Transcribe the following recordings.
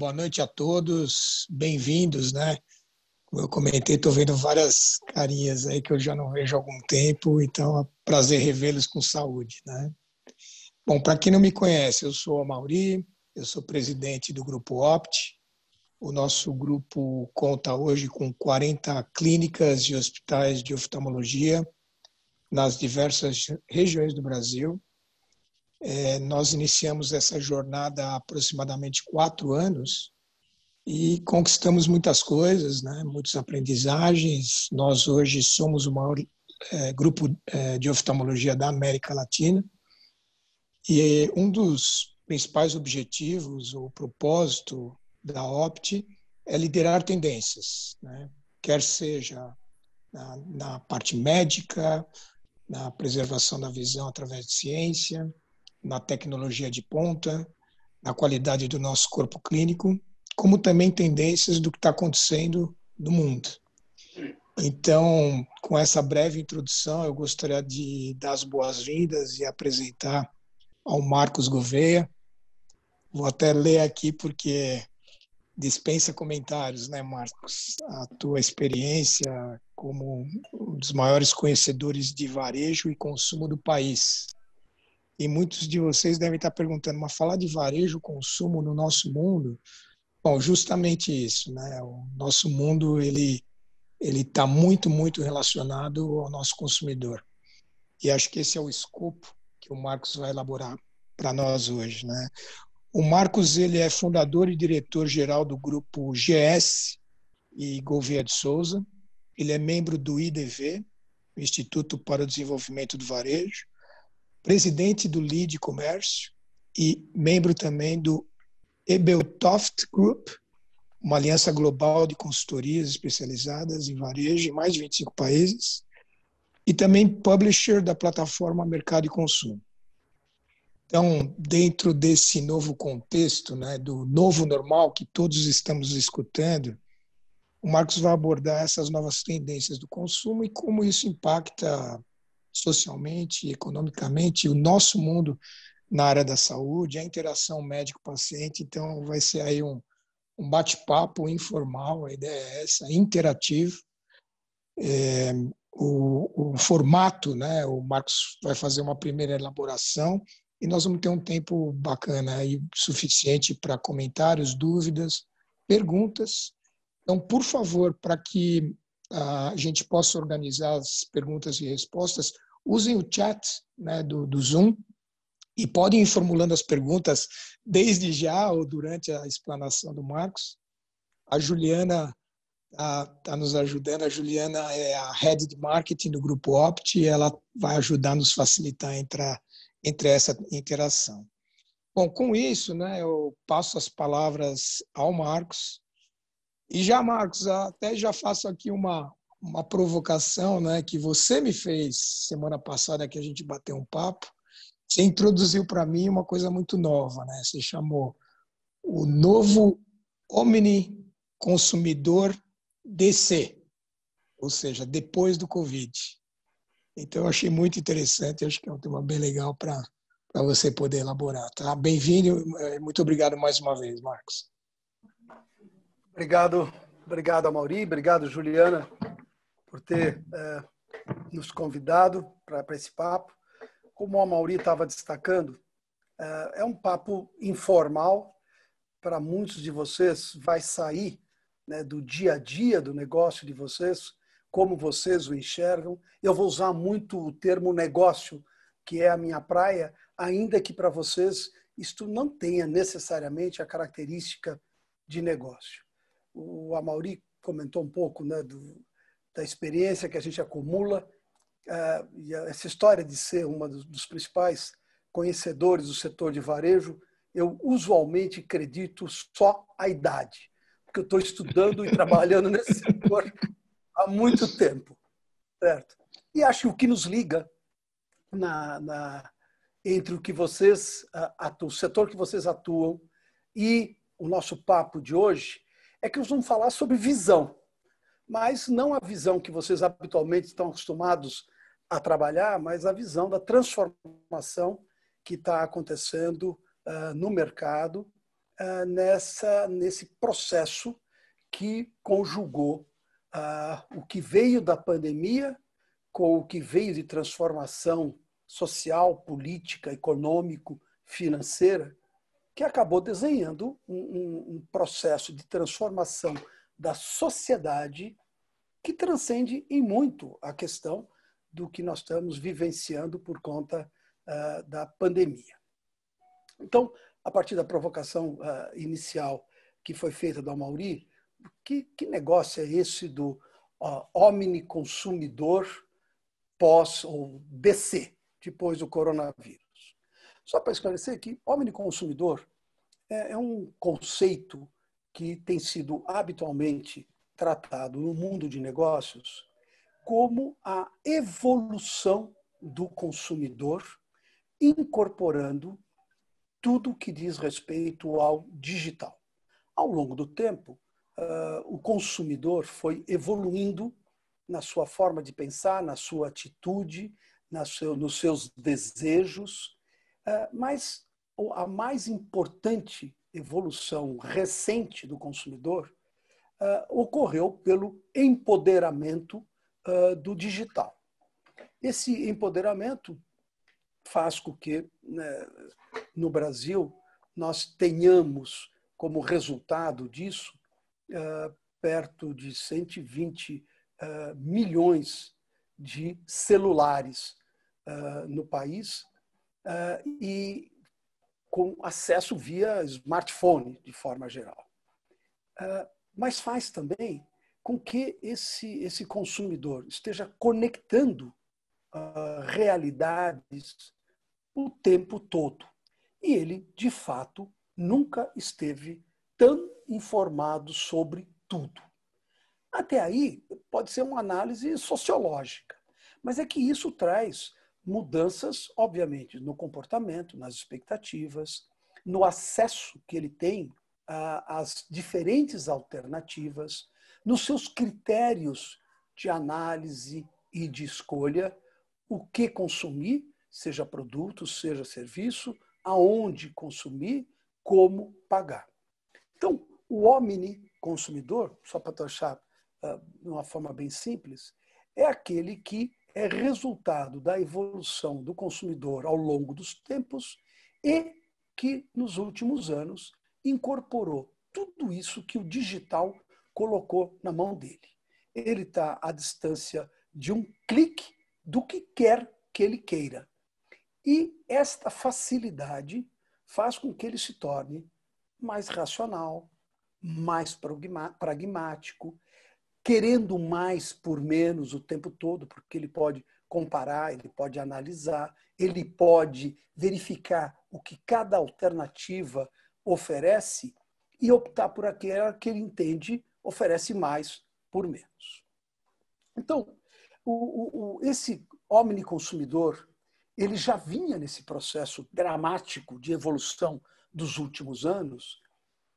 Boa noite a todos, bem-vindos, né? Como eu comentei, estou vendo várias carinhas aí que eu já não vejo há algum tempo, então é um prazer revê-los com saúde, né? Bom, para quem não me conhece, eu sou a Mauri, eu sou presidente do Grupo Opt. O nosso grupo conta hoje com 40 clínicas e hospitais de oftalmologia nas diversas regiões do Brasil. É, nós iniciamos essa jornada há aproximadamente quatro anos e conquistamos muitas coisas, né? muitas aprendizagens. Nós hoje somos o maior é, grupo é, de oftalmologia da América Latina e um dos principais objetivos ou propósito da OPT é liderar tendências, né? quer seja na, na parte médica, na preservação da visão através de ciência, na tecnologia de ponta, na qualidade do nosso corpo clínico, como também tendências do que está acontecendo no mundo. Então, com essa breve introdução, eu gostaria de dar as boas-vindas e apresentar ao Marcos Gouveia. Vou até ler aqui porque dispensa comentários, né, Marcos? A tua experiência como um dos maiores conhecedores de varejo e consumo do país. E muitos de vocês devem estar perguntando, mas falar de varejo, consumo no nosso mundo? Bom, justamente isso, né? O nosso mundo, ele ele está muito, muito relacionado ao nosso consumidor. E acho que esse é o escopo que o Marcos vai elaborar para nós hoje. Né? O Marcos ele é fundador e diretor-geral do grupo GS e Gouveia de Souza. Ele é membro do IDV, Instituto para o Desenvolvimento do Varejo, presidente do Lead Comércio e membro também do Ebeltoft Group, uma aliança global de consultorias especializadas em varejo em mais de 25 países, e também publisher da plataforma Mercado e Consumo. Então, dentro desse novo contexto, né, do novo normal que todos estamos escutando, o Marcos vai abordar essas novas tendências do consumo e como isso impacta socialmente, economicamente, o nosso mundo na área da saúde, a interação médico-paciente. Então, vai ser aí um, um bate-papo informal, a ideia é essa, interativo. É, o, o, formato, né? O Marcos vai fazer uma primeira elaboração e nós vamos ter um tempo bacana e suficiente para comentários, dúvidas, perguntas. Então, por favor, para que ah, a gente possa organizar as perguntas e respostas, usem o chat né, do, do Zoom e podem ir formulando as perguntas desde já ou durante a explanação do Marcos. A Juliana está nos ajudando. A Juliana é a head de marketing do grupo Opt e ela vai ajudar a nos facilitar entre, a, entre essa interação. Bom, com isso, né, eu passo as palavras ao Marcos. E já, Marcos, até já faço aqui uma, uma provocação né, que você me fez semana passada que a gente bateu um papo. Você introduziu para mim uma coisa muito nova, né? Você chamou o novo consumidor DC, ou seja, depois do Covid. Então, eu achei muito interessante, acho que é um tema bem legal para você poder elaborar. Tá? Bem-vindo, eh, muito obrigado mais uma vez, Marcos. Obrigado, obrigado, Mauri, obrigado, Juliana, por ter é, nos convidado para esse papo. Como a Mauri estava destacando, é, é um papo informal. Para muitos de vocês, vai sair né, do dia a dia do negócio de vocês, como vocês o enxergam. Eu vou usar muito o termo negócio, que é a minha praia, ainda que para vocês isto não tenha necessariamente a característica de negócio. O Amauri comentou um pouco né, do, da experiência que a gente acumula. Eh, e essa história de ser uma dos principais conhecedores do setor de varejo, eu usualmente acredito só a idade, porque eu estou estudando e trabalhando nesse setor há muito tempo, certo? E acho que o que nos liga na, na, entre o que vocês atuam, o setor que vocês atuam e o nosso papo de hoje é que nós vamos falar sobre visão mas não a visão que vocês habitualmente estão acostumados a trabalhar, mas a visão da transformação que está acontecendo uh, no mercado uh, nessa, nesse processo que conjugou uh, o que veio da pandemia com o que veio de transformação social, política, econômico, financeira, que acabou desenhando um, um, um processo de transformação da sociedade que transcende em muito a questão do que nós estamos vivenciando por conta uh, da pandemia. Então, a partir da provocação uh, inicial que foi feita da Mauri, que, que, negócio é esse do uh, omniconsumidor pós ou DC, depois do coronavírus? Só para esclarecer que omniconsumidor é, é um conceito que tem sido habitualmente tratado no mundo de negócios como a evolução do consumidor, incorporando tudo que diz respeito ao digital. Ao longo do tempo, uh, o consumidor foi evoluindo na sua forma de pensar, na sua atitude, na seu, nos seus desejos, uh, mas a mais importante evolução recente do consumidor uh, ocorreu pelo empoderamento uh, do digital. Esse empoderamento faz com que, né, no Brasil, nós tenhamos como resultado disso uh, perto de 120 milhões de celulares no país e com acesso via smartphone, de forma geral. Uh, mas faz também com que esse, esse consumidor esteja conectando uh, realidades o tempo todo. E ele, de fato, nunca esteve tão informado sobre tudo. Até aí, pode ser uma análise sociológica, mas é que isso traz mudanças, obviamente, no comportamento, nas expectativas, no acesso que ele tem as diferentes alternativas, nos seus critérios de análise e de escolha, o que consumir, seja produto, seja serviço, aonde consumir, como pagar. Então, o omni consumidor, só para achar ah, de uma forma bem simples, é aquele que é resultado da evolução do consumidor ao longo dos tempos e que, nos últimos anos, incorporou tudo isso que o digital colocou na mão dele. Ele está à distância de um clique do que quer que ele queira. E esta facilidade faz com que ele se torne mais racional, mais pragmático, querendo mais por menos o tempo todo, porque ele pode comparar, ele pode analisar, ele pode verificar o que cada alternativa oferece e optar por aquela que ele entende oferece mais por menos. Então, o, o, esse omniconsumidor, ele já vinha nesse processo dramático de evolução dos últimos anos,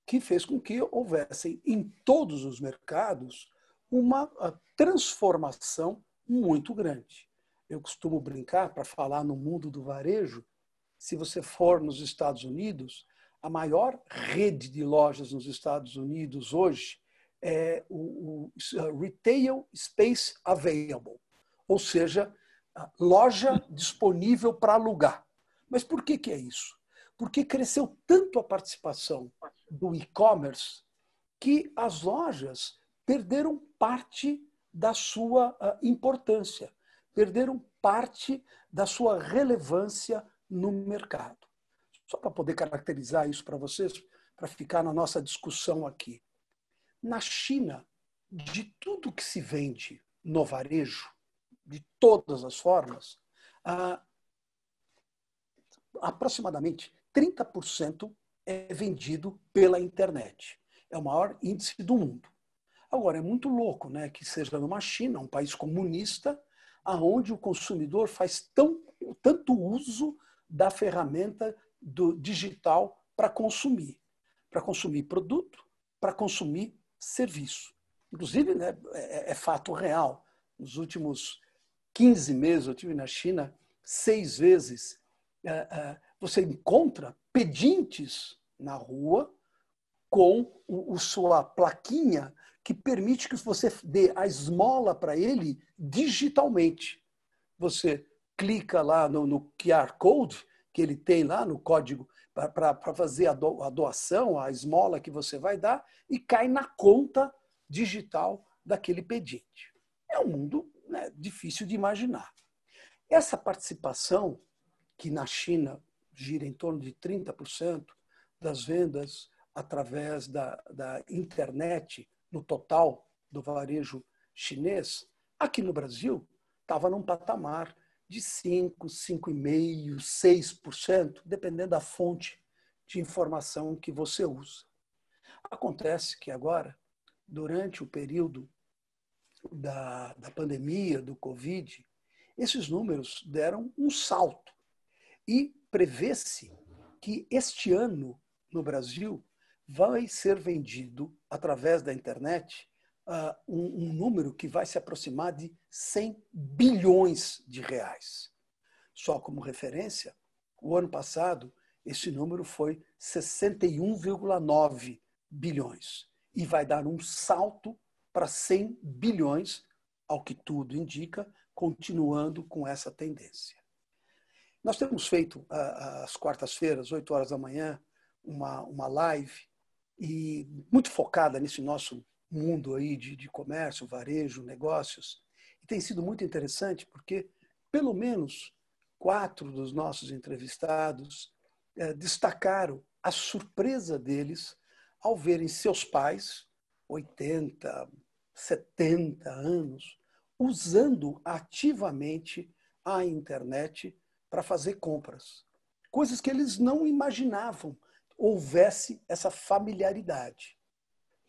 que fez com que houvessem em todos os mercados uma ah, transformação muito grande. Eu costumo brincar para falar no mundo do varejo, se você for nos Estados Unidos, a maior rede de lojas nos Estados Unidos hoje é o, o Retail Space Available, ou seja, loja disponível para alugar. Mas por que, que é isso? Porque cresceu tanto a participação do e-commerce que as lojas perderam parte da sua ah, importância, perderam parte da sua relevância no mercado só para poder caracterizar isso para vocês, para ficar na nossa discussão aqui. Na China, de tudo que se vende no varejo, de todas as formas, ah, aproximadamente 30% é vendido pela internet. É o maior índice do mundo. Agora, é muito louco né, que seja numa China, um país comunista, aonde o consumidor faz tão, tanto uso da ferramenta do digital para consumir, para consumir produto, para consumir serviço. Inclusive, né, é, é, é fato real. Nos últimos 15 meses, eu tive na China seis vezes. É, é, você encontra pedintes na rua com o, o, sua plaquinha que permite que você dê a esmola para ele digitalmente. Você clica lá no, no QR Code que ele tem lá no código para fazer a, do, a doação, a esmola que você vai dar, e cai na conta digital daquele pedinte. É um mundo né, difícil de imaginar. Essa participação, que na China gira em torno de 30% das vendas através da, da internet no total do varejo chinês, aqui no Brasil estava num patamar de 5, 5,5%, 6%, dependendo da fonte de informação que você usa. Acontece que agora, durante o período da, da pandemia, do Covid, esses números deram um salto. E prevê-se que este ano, no Brasil, vai ser vendido, através da internet, uh, um, um número que vai se aproximar de 100 bilhões de reais. Só como referência, o ano passado, esse número foi 61,9 bilhões e vai dar um salto para 100 bilhões, ao que tudo indica, continuando com essa tendência. Nós temos feito ah, ah, às quartas-feiras, 8 horas da manhã, uma, uma live e muito focada nesse nosso mundo aí de, de comércio, varejo, negócios. E tem sido muito interessante porque, pelo menos, quatro dos nossos entrevistados eh, destacaram a surpresa deles ao verem seus pais, 80, 70 anos, usando ativamente a internet para fazer compras. Coisas que eles não imaginavam houvesse essa familiaridade.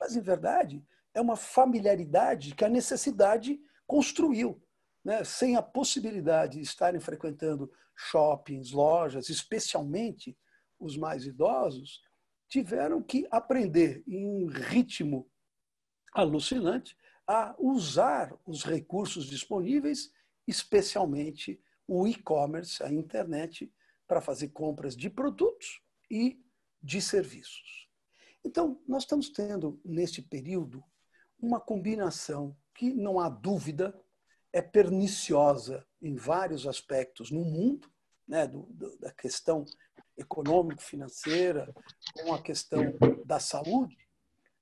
Mas, em verdade, é uma familiaridade que a necessidade construiu. Né? Sem a possibilidade de estarem frequentando shoppings, lojas, especialmente os mais idosos, tiveram que aprender em um ritmo alucinante a usar os recursos disponíveis, especialmente o e-commerce, a internet, para fazer compras de produtos e de serviços. Então, nós estamos tendo, neste período, uma combinação que, não há dúvida, é perniciosa em vários aspectos no mundo, né, do, do, da questão econômico-financeira, com a questão da saúde,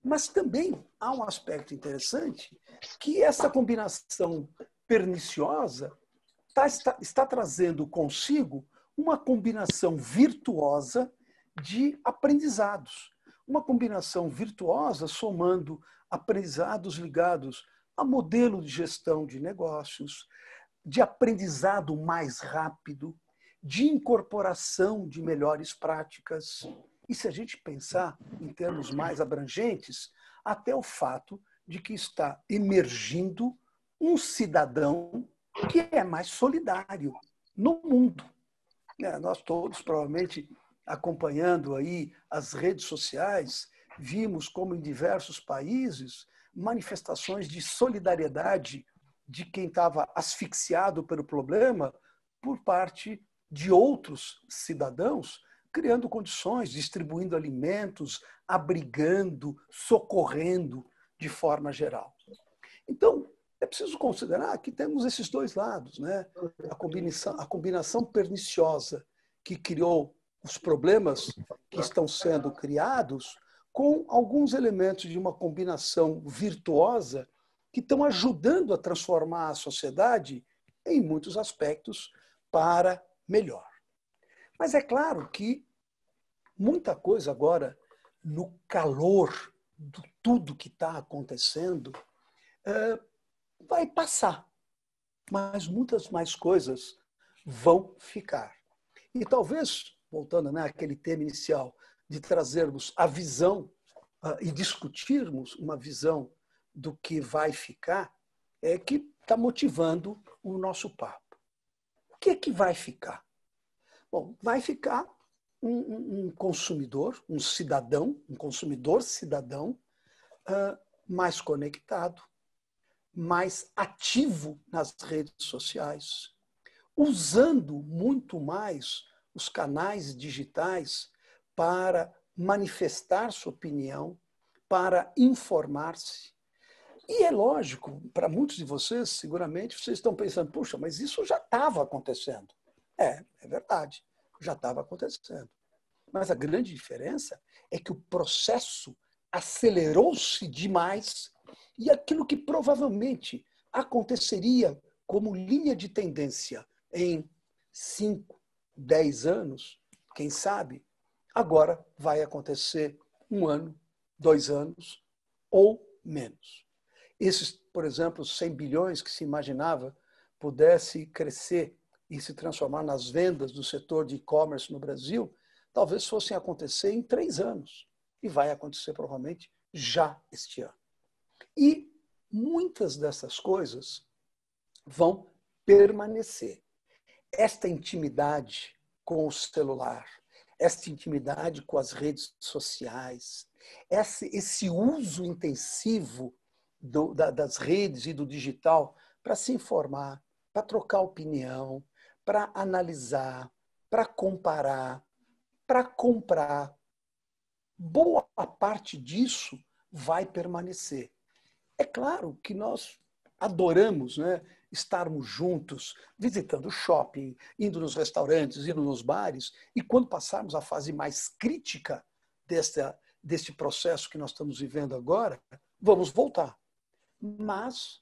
mas também há um aspecto interessante que essa combinação perniciosa tá, está, está trazendo consigo uma combinação virtuosa de aprendizados uma combinação virtuosa somando aprendizados ligados a modelo de gestão de negócios, de aprendizado mais rápido, de incorporação de melhores práticas. E se a gente pensar em termos mais abrangentes, até o fato de que está emergindo um cidadão que é mais solidário no mundo. É, nós todos provavelmente acompanhando aí as redes sociais, vimos como em diversos países manifestações de solidariedade de quem estava asfixiado pelo problema por parte de outros cidadãos, criando condições, distribuindo alimentos, abrigando, socorrendo de forma geral. Então, é preciso considerar que temos esses dois lados, né? A combinação, a combinação perniciosa que criou os problemas que estão sendo criados com alguns elementos de uma combinação virtuosa que estão ajudando a transformar a sociedade em muitos aspectos para melhor. Mas é claro que muita coisa agora, no calor de tudo que está acontecendo, é, vai passar. Mas muitas mais coisas vão ficar. E talvez voltando né, àquele tema inicial, de trazermos a visão uh, e discutirmos uma visão do que vai ficar, é que está motivando o nosso papo. O que é que vai ficar? Bom, vai ficar um, um consumidor, um cidadão, um consumidor cidadão uh, mais conectado, mais ativo nas redes sociais, usando muito mais os canais digitais para manifestar sua opinião, para informar-se. E é lógico, para muitos de vocês, seguramente, vocês estão pensando, puxa, mas isso já estava acontecendo. É, é verdade, já estava acontecendo. Mas a grande diferença é que o processo acelerou-se demais e aquilo que provavelmente aconteceria como linha de tendência em 5, 10 anos, quem sabe, agora vai acontecer um ano, dois anos ou menos. Esses, por exemplo, 100 bilhões que se imaginava pudesse crescer e se transformar nas vendas do setor de e-commerce no Brasil, talvez fossem acontecer em três anos. E vai acontecer provavelmente já este ano. E muitas dessas coisas vão permanecer esta intimidade com o celular, esta intimidade com as redes sociais, esse, esse uso intensivo do, da, das redes e do digital para se informar, para trocar opinião, para analisar, para comparar, para comprar. Boa parte disso vai permanecer. É claro que nós adoramos, né? estarmos juntos, visitando o shopping, indo nos restaurantes, indo nos bares, e quando passarmos a fase mais crítica desta, desse processo que nós estamos vivendo agora, vamos voltar. Mas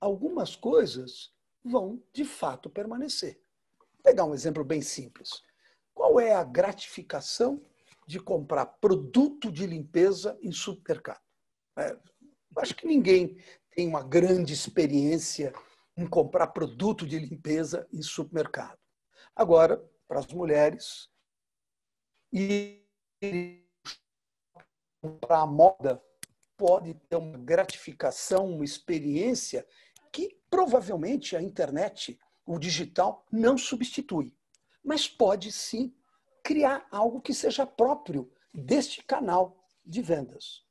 algumas coisas vão de fato permanecer. Vou pegar um exemplo bem simples. Qual é a gratificação de comprar produto de limpeza em supermercado? É, acho que ninguém tem uma grande experiência em comprar produto de limpeza em supermercado. Agora, para as mulheres, ir para a moda pode ter uma gratificação, uma experiência que provavelmente a internet, o digital, não substitui. Mas pode sim criar algo que seja próprio deste canal de vendas.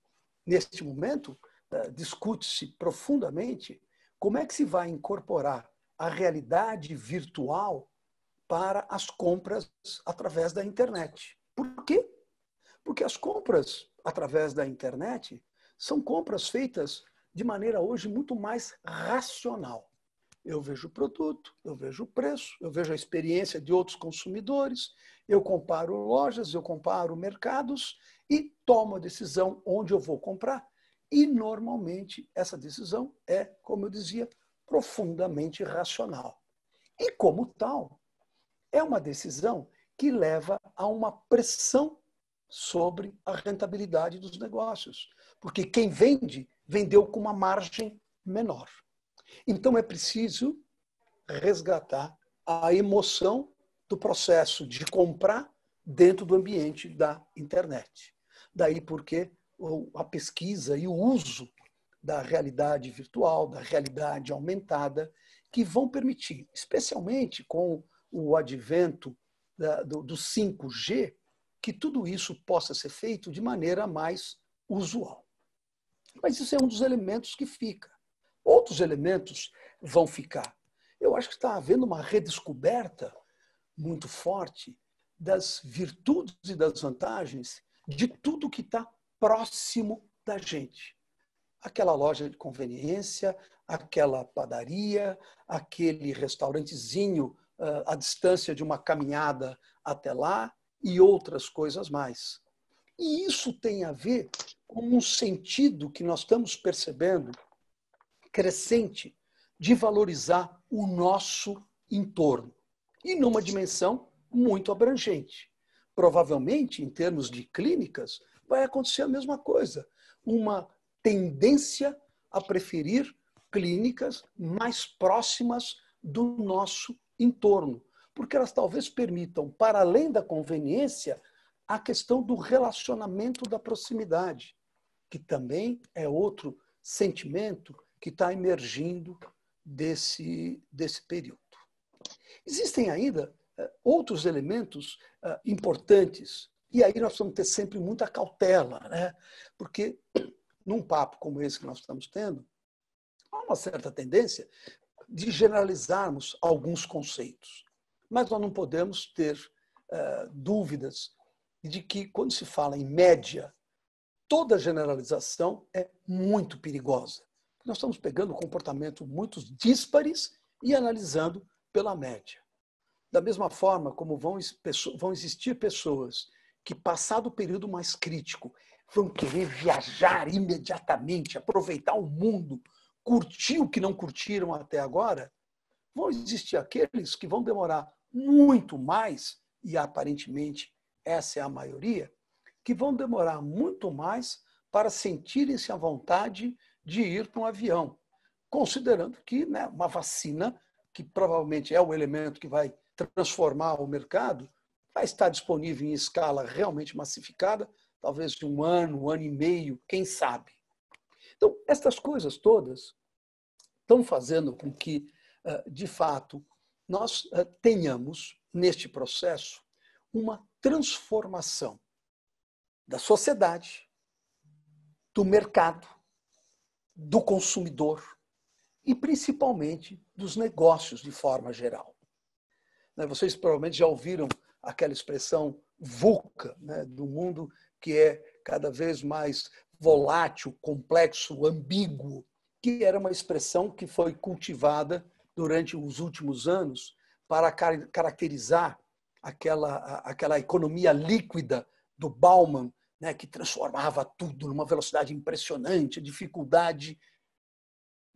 Neste momento, eh, discute-se profundamente como é que se vai incorporar a realidade virtual para as compras através da internet? Por quê? Porque as compras através da internet são compras feitas de maneira hoje muito mais racional. Eu vejo o produto, eu vejo o preço, eu vejo a experiência de outros consumidores, eu comparo lojas, eu comparo mercados e tomo a decisão onde eu vou comprar e, normalmente, essa decisão é, como eu dizia, profundamente racional. E, como tal, é uma decisão que leva a uma pressão sobre a rentabilidade dos negócios. Porque quem vende, vendeu com uma margem menor. Então, é preciso resgatar a emoção do processo de comprar dentro do ambiente da internet. Daí porque a pesquisa e o uso da realidade virtual, da realidade aumentada, que vão permitir, especialmente com o advento da, do, do 5G, que tudo isso possa ser feito de maneira mais usual. Mas isso é um dos elementos que fica. Outros elementos vão ficar. Eu acho que está havendo uma redescoberta muito forte das virtudes e das vantagens de tudo que está próximo da gente. Aquela loja de conveniência, aquela padaria, aquele restaurantezinho uh, à distância de uma caminhada até lá e outras coisas mais. E isso tem a ver com um sentido que nós estamos percebendo crescente de valorizar o nosso entorno. E numa dimensão muito abrangente. Provavelmente, em termos de clínicas, vai acontecer a mesma coisa. Uma tendência a preferir clínicas mais próximas do nosso entorno, porque elas talvez permitam, para além da conveniência, a questão do relacionamento da proximidade, que também é outro sentimento que está emergindo desse, desse período. Existem ainda eh, outros elementos eh, importantes e aí nós vamos ter sempre muita cautela, né? Porque num papo como esse que nós estamos tendo, há uma certa tendência de generalizarmos alguns conceitos. Mas nós não podemos ter uh, dúvidas de que, quando se fala em média, toda generalização é muito perigosa. Nós estamos pegando comportamentos muito díspares e analisando pela média. Da mesma forma como vão, vão existir pessoas que, passado o período mais crítico, vão querer viajar imediatamente, aproveitar o mundo, curtir o que não curtiram até agora, vão existir aqueles que vão demorar muito mais, e aparentemente essa é a maioria, que vão demorar muito mais para sentirem-se à vontade de ir para um avião, considerando que né, uma vacina, que provavelmente é o elemento que vai transformar o mercado, vai estar disponível em escala realmente massificada, talvez de um ano, um ano e meio, quem sabe. Então, estas coisas todas estão fazendo com que, eh, de fato, nós eh, tenhamos, neste processo, uma transformação da sociedade, do mercado, do consumidor e, principalmente, dos negócios de forma geral. Né, vocês provavelmente já ouviram aquela expressão vulca né, do mundo que é cada vez mais volátil, complexo, ambíguo, que era uma expressão que foi cultivada durante os últimos anos para caracterizar aquela, aquela economia líquida do Bauman, né, que transformava tudo numa velocidade impressionante, dificuldade.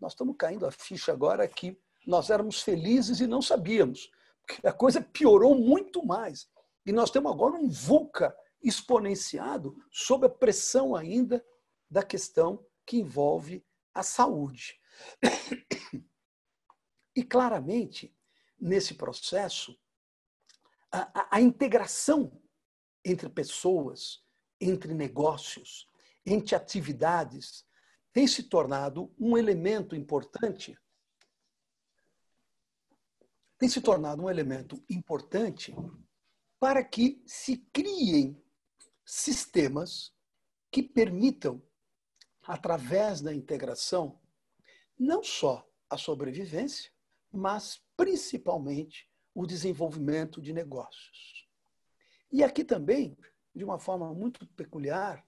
Nós estamos caindo a ficha agora que nós éramos felizes e não sabíamos a coisa piorou muito mais. E nós temos agora um vulca exponenciado sob a pressão ainda da questão que envolve a saúde. E claramente, nesse processo, a, a, a integração entre pessoas, entre negócios, entre atividades, tem se tornado um elemento importante tem se tornado um elemento importante para que se criem sistemas que permitam, através da integração, não só a sobrevivência, mas principalmente o desenvolvimento de negócios. E aqui também, de uma forma muito peculiar,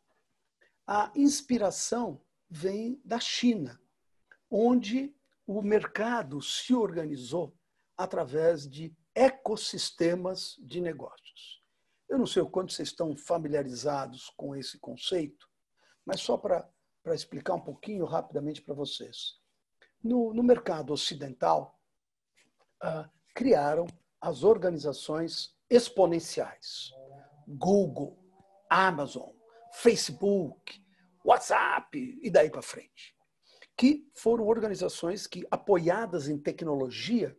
a inspiração vem da China, onde o mercado se organizou através de ecossistemas de negócios. Eu não sei o quanto vocês estão familiarizados com esse conceito, mas só para explicar um pouquinho rapidamente para vocês. No, no, mercado ocidental, ah, criaram as organizações exponenciais. Google, Amazon, Facebook, WhatsApp e daí para frente. Que foram organizações que, apoiadas em tecnologia,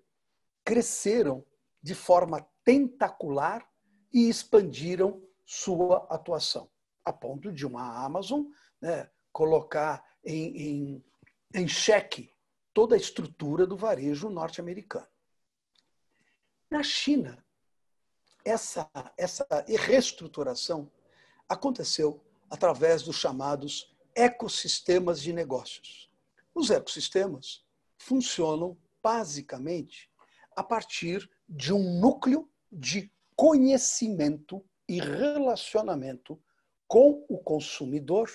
cresceram de forma tentacular e expandiram sua atuação, a ponto de uma Amazon né, colocar em, em, em xeque toda a estrutura do varejo norte-americano. Na China, essa, essa reestruturação aconteceu através dos chamados ecossistemas de negócios. Os ecossistemas funcionam basicamente a partir de um núcleo de conhecimento e relacionamento com o consumidor,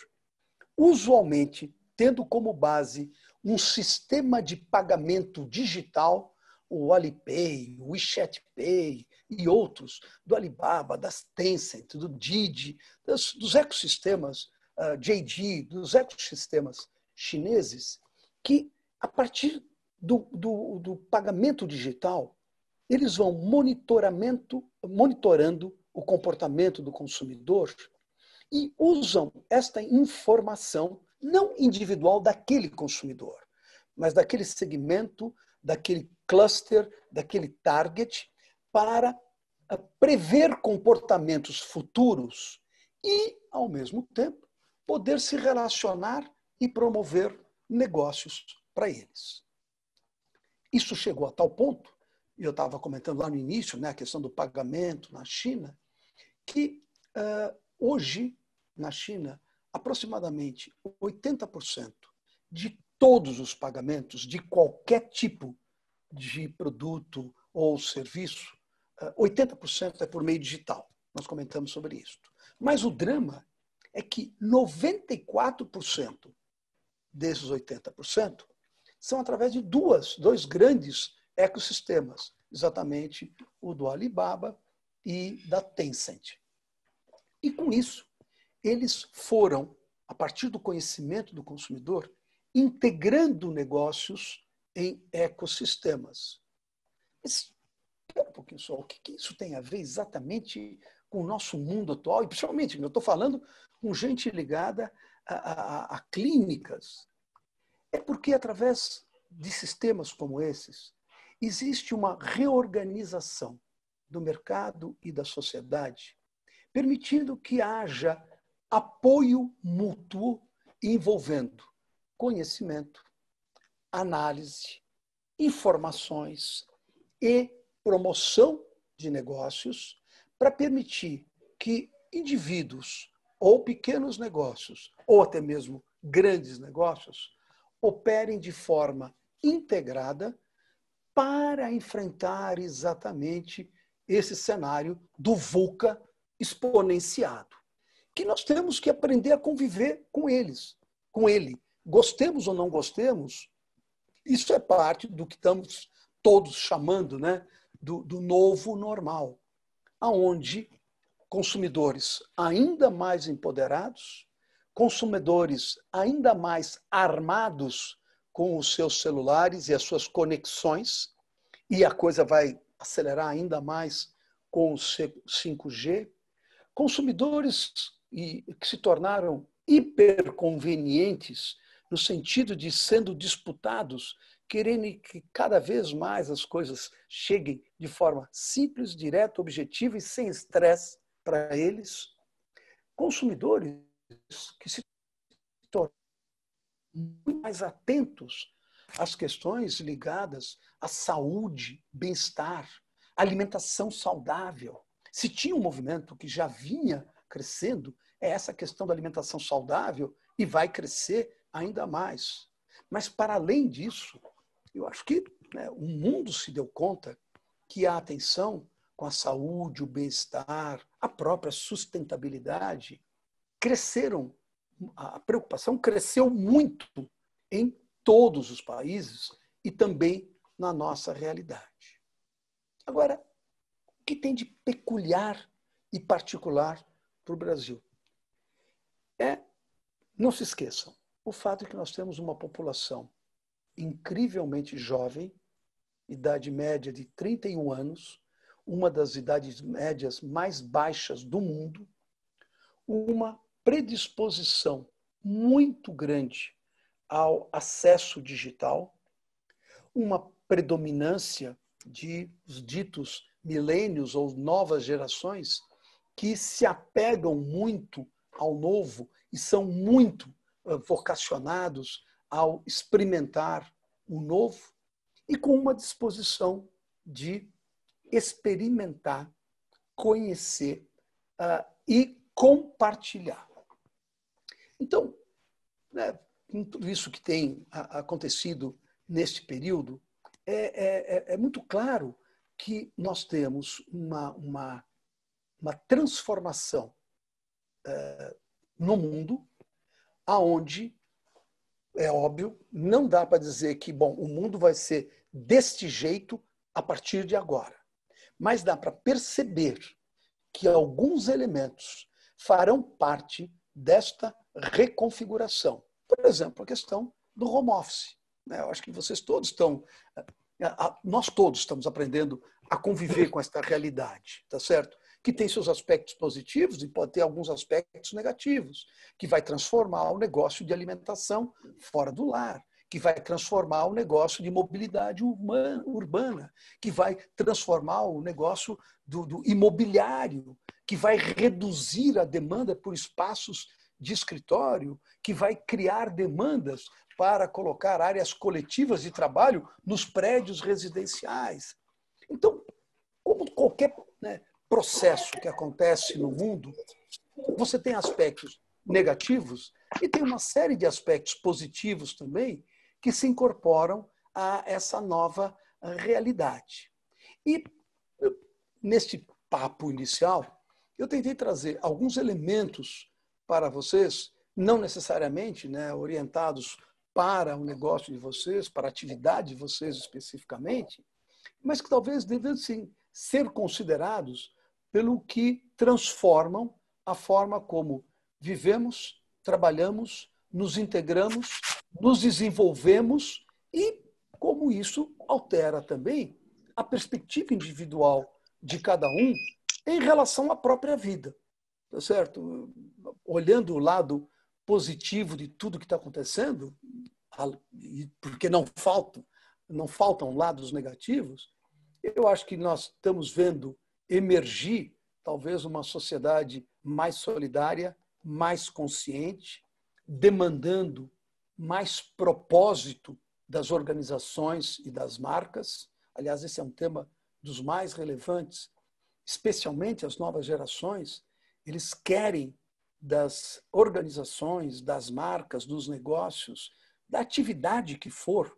usualmente tendo como base um sistema de pagamento digital, o Alipay, o WeChat Pay e outros, do Alibaba, das Tencent, do Didi, dos, dos ecossistemas uh, ah, JD, dos ecossistemas chineses, que a partir do, do, do pagamento digital, eles vão monitoramento, monitorando o comportamento do consumidor e usam esta informação, não individual daquele consumidor, mas daquele segmento, daquele cluster, daquele target, para ah, prever comportamentos futuros e, ao mesmo tempo, poder se relacionar e promover negócios para eles. Isso chegou a tal ponto, e eu estava comentando lá no início, né, a questão do pagamento na China, que uh, hoje, na China, aproximadamente 80% de todos os pagamentos de qualquer tipo de produto ou serviço, 80% é por meio digital. Nós comentamos sobre isso. Mas o drama é que 94% desses 80% são através de duas, dois grandes ecossistemas, exatamente o do Alibaba e da Tencent. E com isso, eles foram, a partir do conhecimento do consumidor, integrando negócios em ecossistemas. Mas, espera um pouquinho só, o que, que isso tem a ver exatamente com o nosso mundo atual? E, principalmente, eu estou falando com gente ligada a, a, a clínicas, é porque através de sistemas como esses, existe uma reorganização do mercado e da sociedade, permitindo que haja apoio mútuo envolvendo conhecimento, análise, informações e promoção de negócios para permitir que indivíduos ou pequenos negócios ou até mesmo grandes negócios operem de forma integrada para enfrentar exatamente esse cenário do VUCA exponenciado, que nós temos que aprender a conviver com eles, com ele. Gostemos ou não gostemos, isso é parte do que estamos todos chamando né, do, do novo normal, aonde consumidores ainda mais empoderados, consumidores ainda mais armados com os seus celulares e as suas conexões, e a coisa vai acelerar ainda mais com o 5G. Consumidores que se tornaram hiperconvenientes, no sentido de sendo disputados, querendo que cada vez mais as coisas cheguem de forma simples, direta, objetiva e sem estresse para eles. Consumidores que se tornaram mais atentos às questões ligadas à saúde, bem-estar, alimentação saudável. Se tinha um movimento que já vinha crescendo, é essa questão da alimentação saudável e vai crescer ainda mais. Mas, para além disso, eu acho que né, o mundo se deu conta que a atenção com a saúde, o bem-estar, a própria sustentabilidade cresceram, a preocupação cresceu muito em todos os países e também na nossa realidade. Agora, o que tem de peculiar e particular para o Brasil? É, não se esqueçam, o fato de é que nós temos uma população incrivelmente jovem, idade média de 31 anos, uma das idades médias mais baixas do mundo, uma predisposição muito grande ao acesso digital, uma predominância de ditos milênios ou novas gerações que se apegam muito ao novo e são muito vocacionados ao experimentar o novo e com uma disposição de experimentar, conhecer uh, e compartilhar. Então, né, com tudo isso que tem acontecido neste período, é, é, é, é muito claro que nós temos uma, uma, uma transformação é, no mundo, aonde, é óbvio, não dá para dizer que, bom, o mundo vai ser deste jeito a partir de agora. Mas dá para perceber que alguns elementos farão parte desta reconfiguração. Por exemplo, a questão do home office. Né? Eu acho que vocês todos estão, eh, nós todos estamos aprendendo a conviver com esta realidade, tá certo? Que tem seus aspectos positivos e pode ter alguns aspectos negativos, que vai transformar o negócio de alimentação fora do lar, que vai transformar o negócio de mobilidade urbana, que vai transformar o negócio do, do imobiliário, que vai reduzir a demanda por espaços de escritório que vai criar demandas para colocar áreas coletivas de trabalho nos prédios residenciais. Então, como qualquer né, processo que acontece no mundo, você tem aspectos negativos e tem uma série de aspectos positivos também que se incorporam a essa nova ah, realidade. E neste papo inicial, eu tentei trazer alguns elementos para vocês, não necessariamente né, orientados para o negócio de vocês, para a atividade de vocês especificamente, mas que talvez devam sim ser considerados pelo que transformam a forma como vivemos, trabalhamos, nos integramos, nos desenvolvemos e como isso altera também a perspectiva individual de cada um em relação à própria vida tá certo? Olhando o lado positivo de tudo que está acontecendo, porque não faltam, não faltam lados negativos, eu acho que nós estamos vendo emergir talvez uma sociedade mais solidária, mais consciente, demandando mais propósito das organizações e das marcas. Aliás, esse é um tema dos mais relevantes, especialmente as novas gerações eles querem das organizações, das marcas, dos negócios, da atividade que for,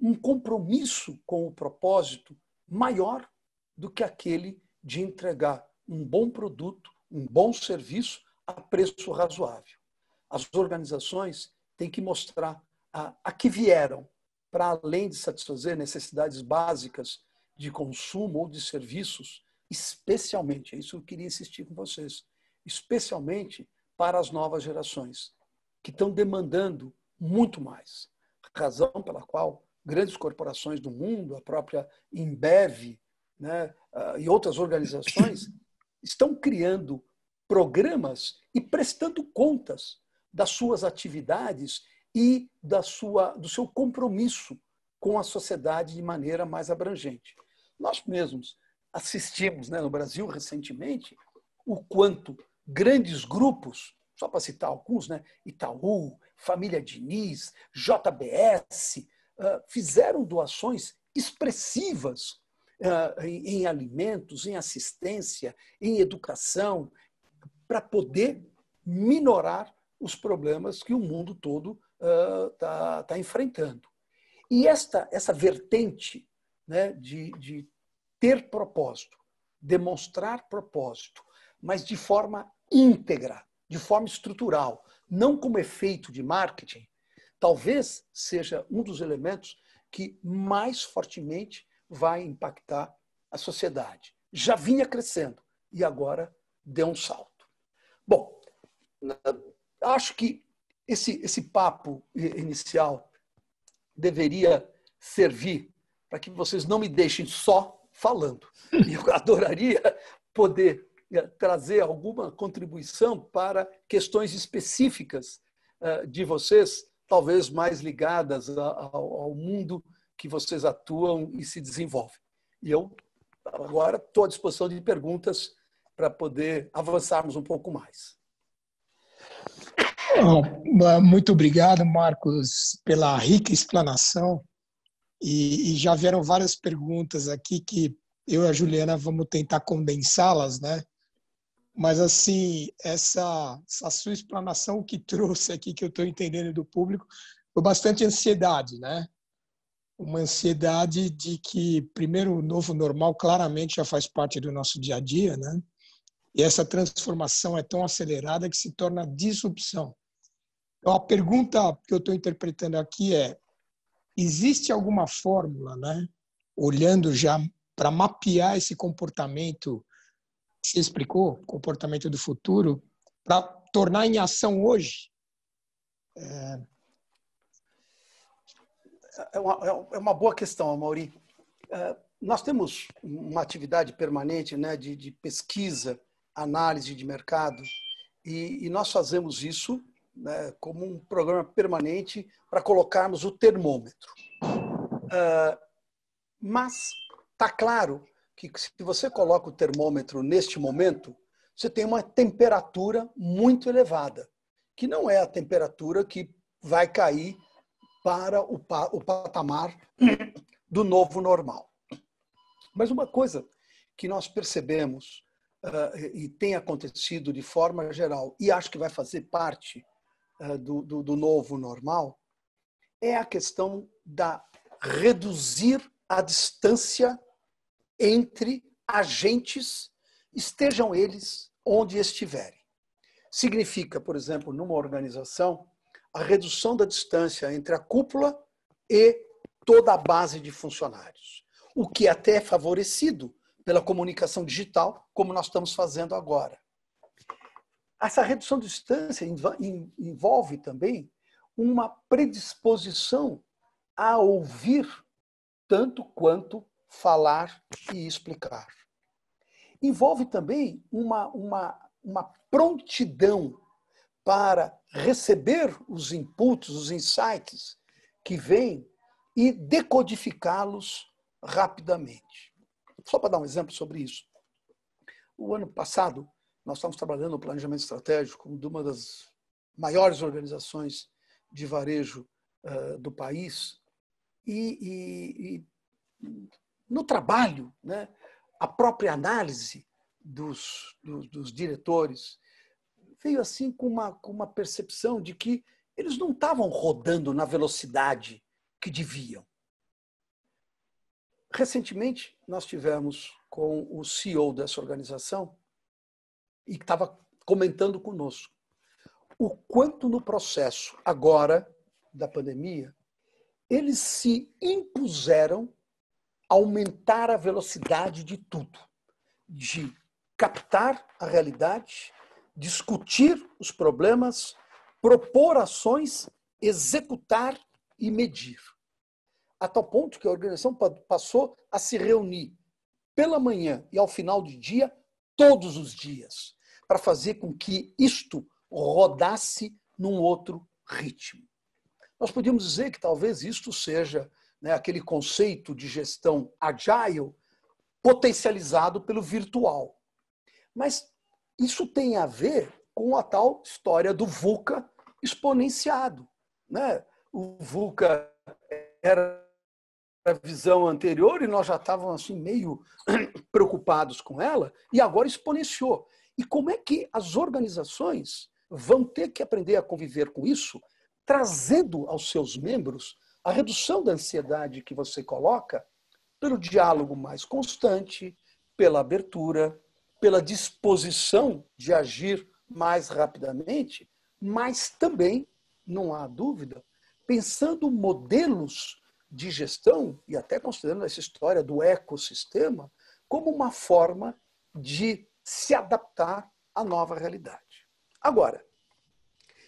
um compromisso com o propósito maior do que aquele de entregar um bom produto, um bom serviço a preço razoável. As organizações têm que mostrar a, a que vieram, para além de satisfazer necessidades básicas de consumo ou de serviços, especialmente, é isso que eu queria insistir com vocês, especialmente para as novas gerações, que estão demandando muito mais. Razão pela qual grandes corporações do mundo, a própria Embev né, ah, e outras organizações, estão criando programas e prestando contas das suas atividades e da sua, do seu compromisso com a sociedade de maneira mais abrangente. Nós mesmos assistimos né, no Brasil recentemente o quanto grandes grupos, só para citar alguns, né? Itaú, Família Diniz, JBS, ah, fizeram doações expressivas ah, em alimentos, em assistência, em educação, para poder minorar os problemas que o mundo todo está ah, tá enfrentando. E esta, essa vertente né, de, de ter propósito, demonstrar propósito, mas de forma íntegra, de forma estrutural, não como efeito de marketing, talvez seja um dos elementos que mais fortemente vai impactar a sociedade. Já vinha crescendo e agora deu um salto. Bom, acho que esse, esse papo inicial deveria servir para que vocês não me deixem só falando. Eu adoraria poder eh, trazer alguma contribuição para questões específicas eh, de vocês, talvez mais ligadas ao mundo que vocês atuam e se desenvolvem. E eu agora estou à disposição de perguntas para poder avançarmos um pouco mais. Muito obrigado, Marcos, pela rica explanação. E, e, já vieram várias perguntas aqui que eu e a Juliana vamos tentar condensá-las, né? Mas, assim, essa, essa sua explanação, o que trouxe aqui, que eu estou entendendo do público, foi bastante ansiedade, né? Uma ansiedade de que, primeiro, o novo normal claramente já faz parte do nosso dia a dia, né? E essa transformação é tão acelerada que se torna disrupção. Então, a pergunta que eu estou interpretando aqui é: existe alguma fórmula, né? Olhando já para mapear esse comportamento se explicou, comportamento do futuro, para tornar em ação hoje. É... É, uma, é, é uma boa questão, Mauri. É, nós temos uma atividade permanente né, de, de pesquisa, análise de mercado, e, e nós fazemos isso né, como um programa permanente para colocarmos o termômetro. É, mas está claro que se você coloca o termômetro neste momento, você tem uma temperatura muito elevada, que não é a temperatura que vai cair para o, pa o patamar do novo normal. Mas uma coisa que nós percebemos uh, e tem acontecido de forma geral, e acho que vai fazer parte uh, do, do, do novo normal, é a questão da reduzir a distância entre agentes, estejam eles onde estiverem. Significa, por exemplo, numa organização, a redução da distância entre a cúpula e toda a base de funcionários, o que até é favorecido pela comunicação digital, como nós estamos fazendo agora. Essa redução de distância envolve também uma predisposição a ouvir tanto quanto falar e explicar. Envolve também uma, uma, uma prontidão para receber os inputs, os insights que vêm e decodificá-los rapidamente. Só para dar um exemplo sobre isso. O ano passado, nós estávamos trabalhando no planejamento estratégico de uma das maiores organizações de varejo uh, do país e, e, e no trabalho, né, a própria análise dos, dos, dos diretores veio assim com uma, com uma percepção de que eles não estavam rodando na velocidade que deviam. Recentemente, nós tivemos com o CEO dessa organização e que estava comentando conosco o quanto no processo agora da pandemia eles se impuseram aumentar a velocidade de tudo, de captar a realidade, discutir os problemas, propor ações, executar e medir. A tal ponto que a organização passou a se reunir pela manhã e ao final do dia, todos os dias, para fazer com que isto rodasse num outro ritmo. Nós podíamos dizer que talvez isto seja né, aquele conceito de gestão agile potencializado pelo virtual. Mas isso tem a ver com a tal história do VUCA exponenciado. Né? O VUCA era a visão anterior e nós já estávamos assim meio preocupados com ela e agora exponenciou. E como é que as organizações vão ter que aprender a conviver com isso, trazendo aos seus membros a redução da ansiedade que você coloca pelo diálogo mais constante, pela abertura, pela disposição de agir mais rapidamente, mas também, não há dúvida, pensando modelos de gestão, e até considerando essa história do ecossistema, como uma forma de se adaptar à nova realidade. Agora,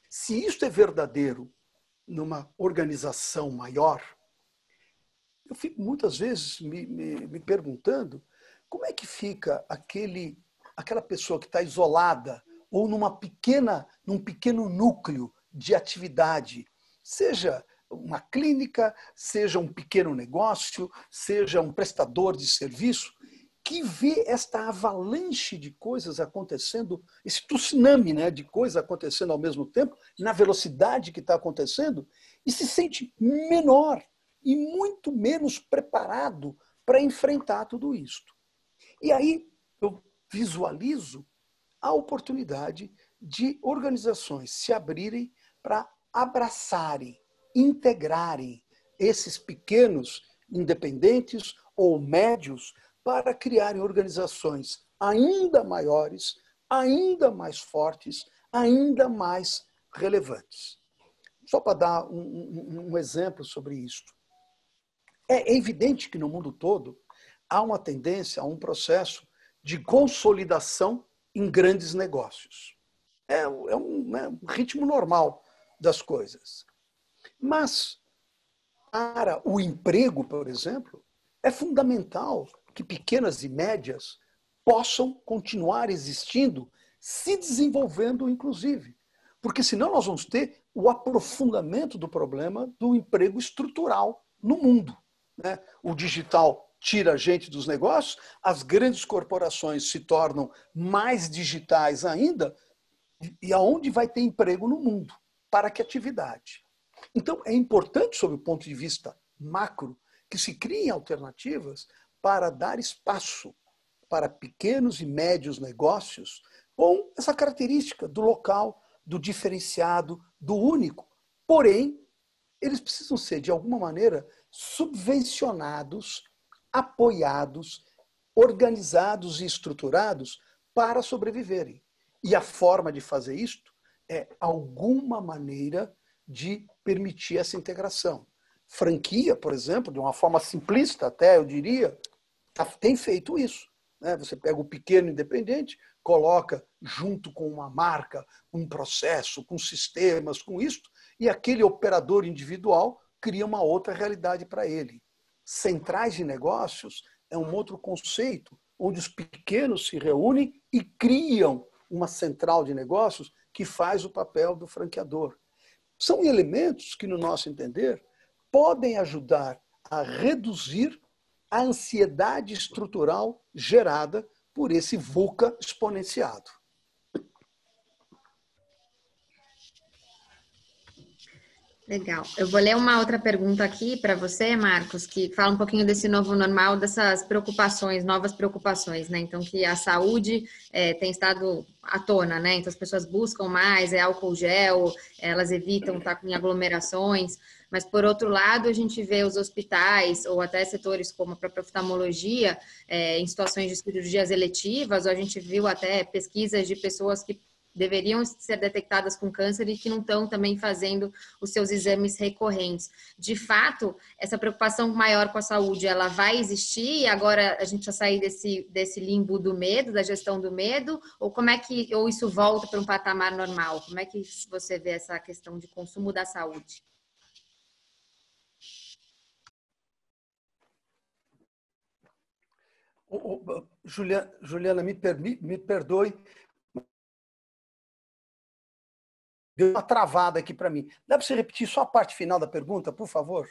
se isso é verdadeiro numa organização maior, eu fico muitas vezes me, me, me perguntando como é que fica aquele, aquela pessoa que está isolada ou numa pequena, num pequeno núcleo de atividade, seja uma clínica, seja um pequeno negócio, seja um prestador de serviço, que vê esta avalanche de coisas acontecendo, esse tsunami né, de coisas acontecendo ao mesmo tempo, na velocidade que está acontecendo, e se sente menor e muito menos preparado para enfrentar tudo isto. E aí eu visualizo a oportunidade de organizações se abrirem para abraçarem, integrarem esses pequenos independentes ou médios para criarem organizações ainda maiores, ainda mais fortes, ainda mais relevantes. Só para dar um, um, um exemplo sobre isso. É, evidente que no mundo todo há uma tendência, há um processo de consolidação em grandes negócios. É, é, um, é, um, ritmo normal das coisas. Mas, para o emprego, por exemplo, é fundamental que pequenas e médias possam continuar existindo, se desenvolvendo, inclusive. Porque senão nós vamos ter o aprofundamento do problema do emprego estrutural no mundo. Né? O digital tira a gente dos negócios, as grandes corporações se tornam mais digitais ainda, e aonde vai ter emprego no mundo? Para que atividade? Então, é importante, sob o ponto de vista macro, que se criem alternativas para dar espaço para pequenos e médios negócios com essa característica do local, do diferenciado, do único. Porém, eles precisam ser, de alguma maneira, subvencionados, apoiados, organizados e estruturados para sobreviverem. E a forma de fazer isto é alguma maneira de permitir essa integração. Franquia, por exemplo, de uma forma simplista até, eu diria, tá, tem feito isso. Né? Você pega o pequeno independente, coloca junto com uma marca, um processo, com sistemas, com isso, e aquele operador individual cria uma outra realidade para ele. Centrais de negócios é um outro conceito onde os pequenos se reúnem e criam uma central de negócios que faz o papel do franqueador. São elementos que, no nosso entender, podem ajudar a reduzir a ansiedade estrutural gerada por esse VUCA exponenciado. Legal. Eu vou ler uma outra pergunta aqui para você, Marcos, que fala um pouquinho desse novo normal, dessas preocupações, novas preocupações, né? Então, que a saúde é, tem estado à tona, né? Então, as pessoas buscam mais, é álcool gel, elas evitam estar tá, em aglomerações. Mas, por outro lado, a gente vê os hospitais ou até setores como a própria oftalmologia é, em situações de cirurgias eletivas, ou a gente viu até pesquisas de pessoas que deveriam ser detectadas com câncer e que não estão também fazendo os seus exames recorrentes. De fato, essa preocupação maior com a saúde, ela vai existir e agora a gente já sair desse, desse limbo do medo, da gestão do medo, ou como é que, ou isso volta para um patamar normal? Como é que você vê essa questão de consumo da saúde? Juliana, Juliana me, me perdoe. Deu uma travada aqui para mim. Dá para você repetir só a parte final da pergunta, por favor?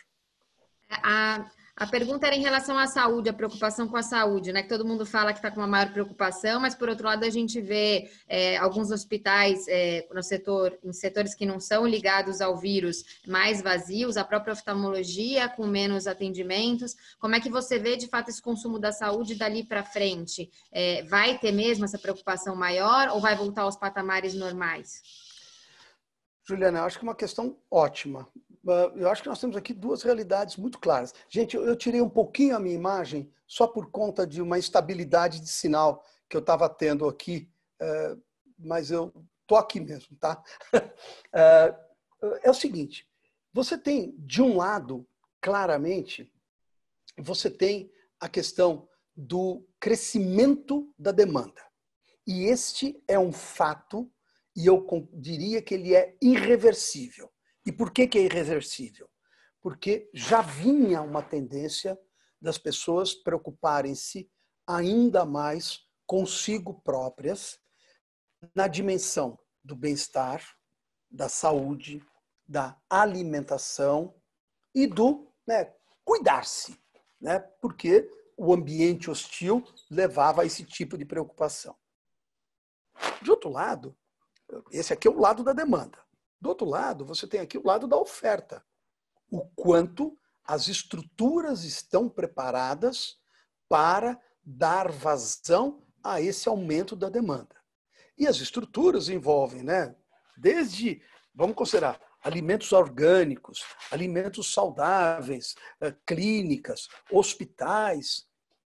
A, a pergunta era em relação à saúde, a preocupação com a saúde, né? Que todo mundo fala que está com uma maior preocupação, mas por outro lado a gente vê é, alguns hospitais é, no setor, em setores que não são ligados ao vírus, mais vazios, a própria oftalmologia com menos atendimentos. Como é que você vê de fato esse consumo da saúde dali para frente? É, vai ter mesmo essa preocupação maior ou vai voltar aos patamares normais? Juliana, eu acho que é uma questão ótima. Ah, eu acho que nós temos aqui duas realidades muito claras. Gente, eu tirei um pouquinho a minha imagem só por conta de uma instabilidade de sinal que eu estava tendo aqui, é, mas eu tô aqui mesmo, tá? É, é o seguinte: você tem, de um lado, claramente, você tem a questão do crescimento da demanda. E este é um fato, e eu diria que ele é irreversível. E por que, que é irreversível? Porque já vinha uma tendência das pessoas preocuparem-se ainda mais consigo próprias na dimensão do bem-estar, da saúde, da alimentação e do né, cuidar-se, né? porque o ambiente hostil levava a esse tipo de preocupação. De outro lado, esse aqui é o lado da demanda. Do outro lado, você tem aqui o lado da oferta. O quanto as estruturas estão preparadas para dar vazão a esse aumento da demanda. E as estruturas envolvem, né? Desde, vamos considerar, alimentos orgânicos, alimentos saudáveis, eh, clínicas, hospitais.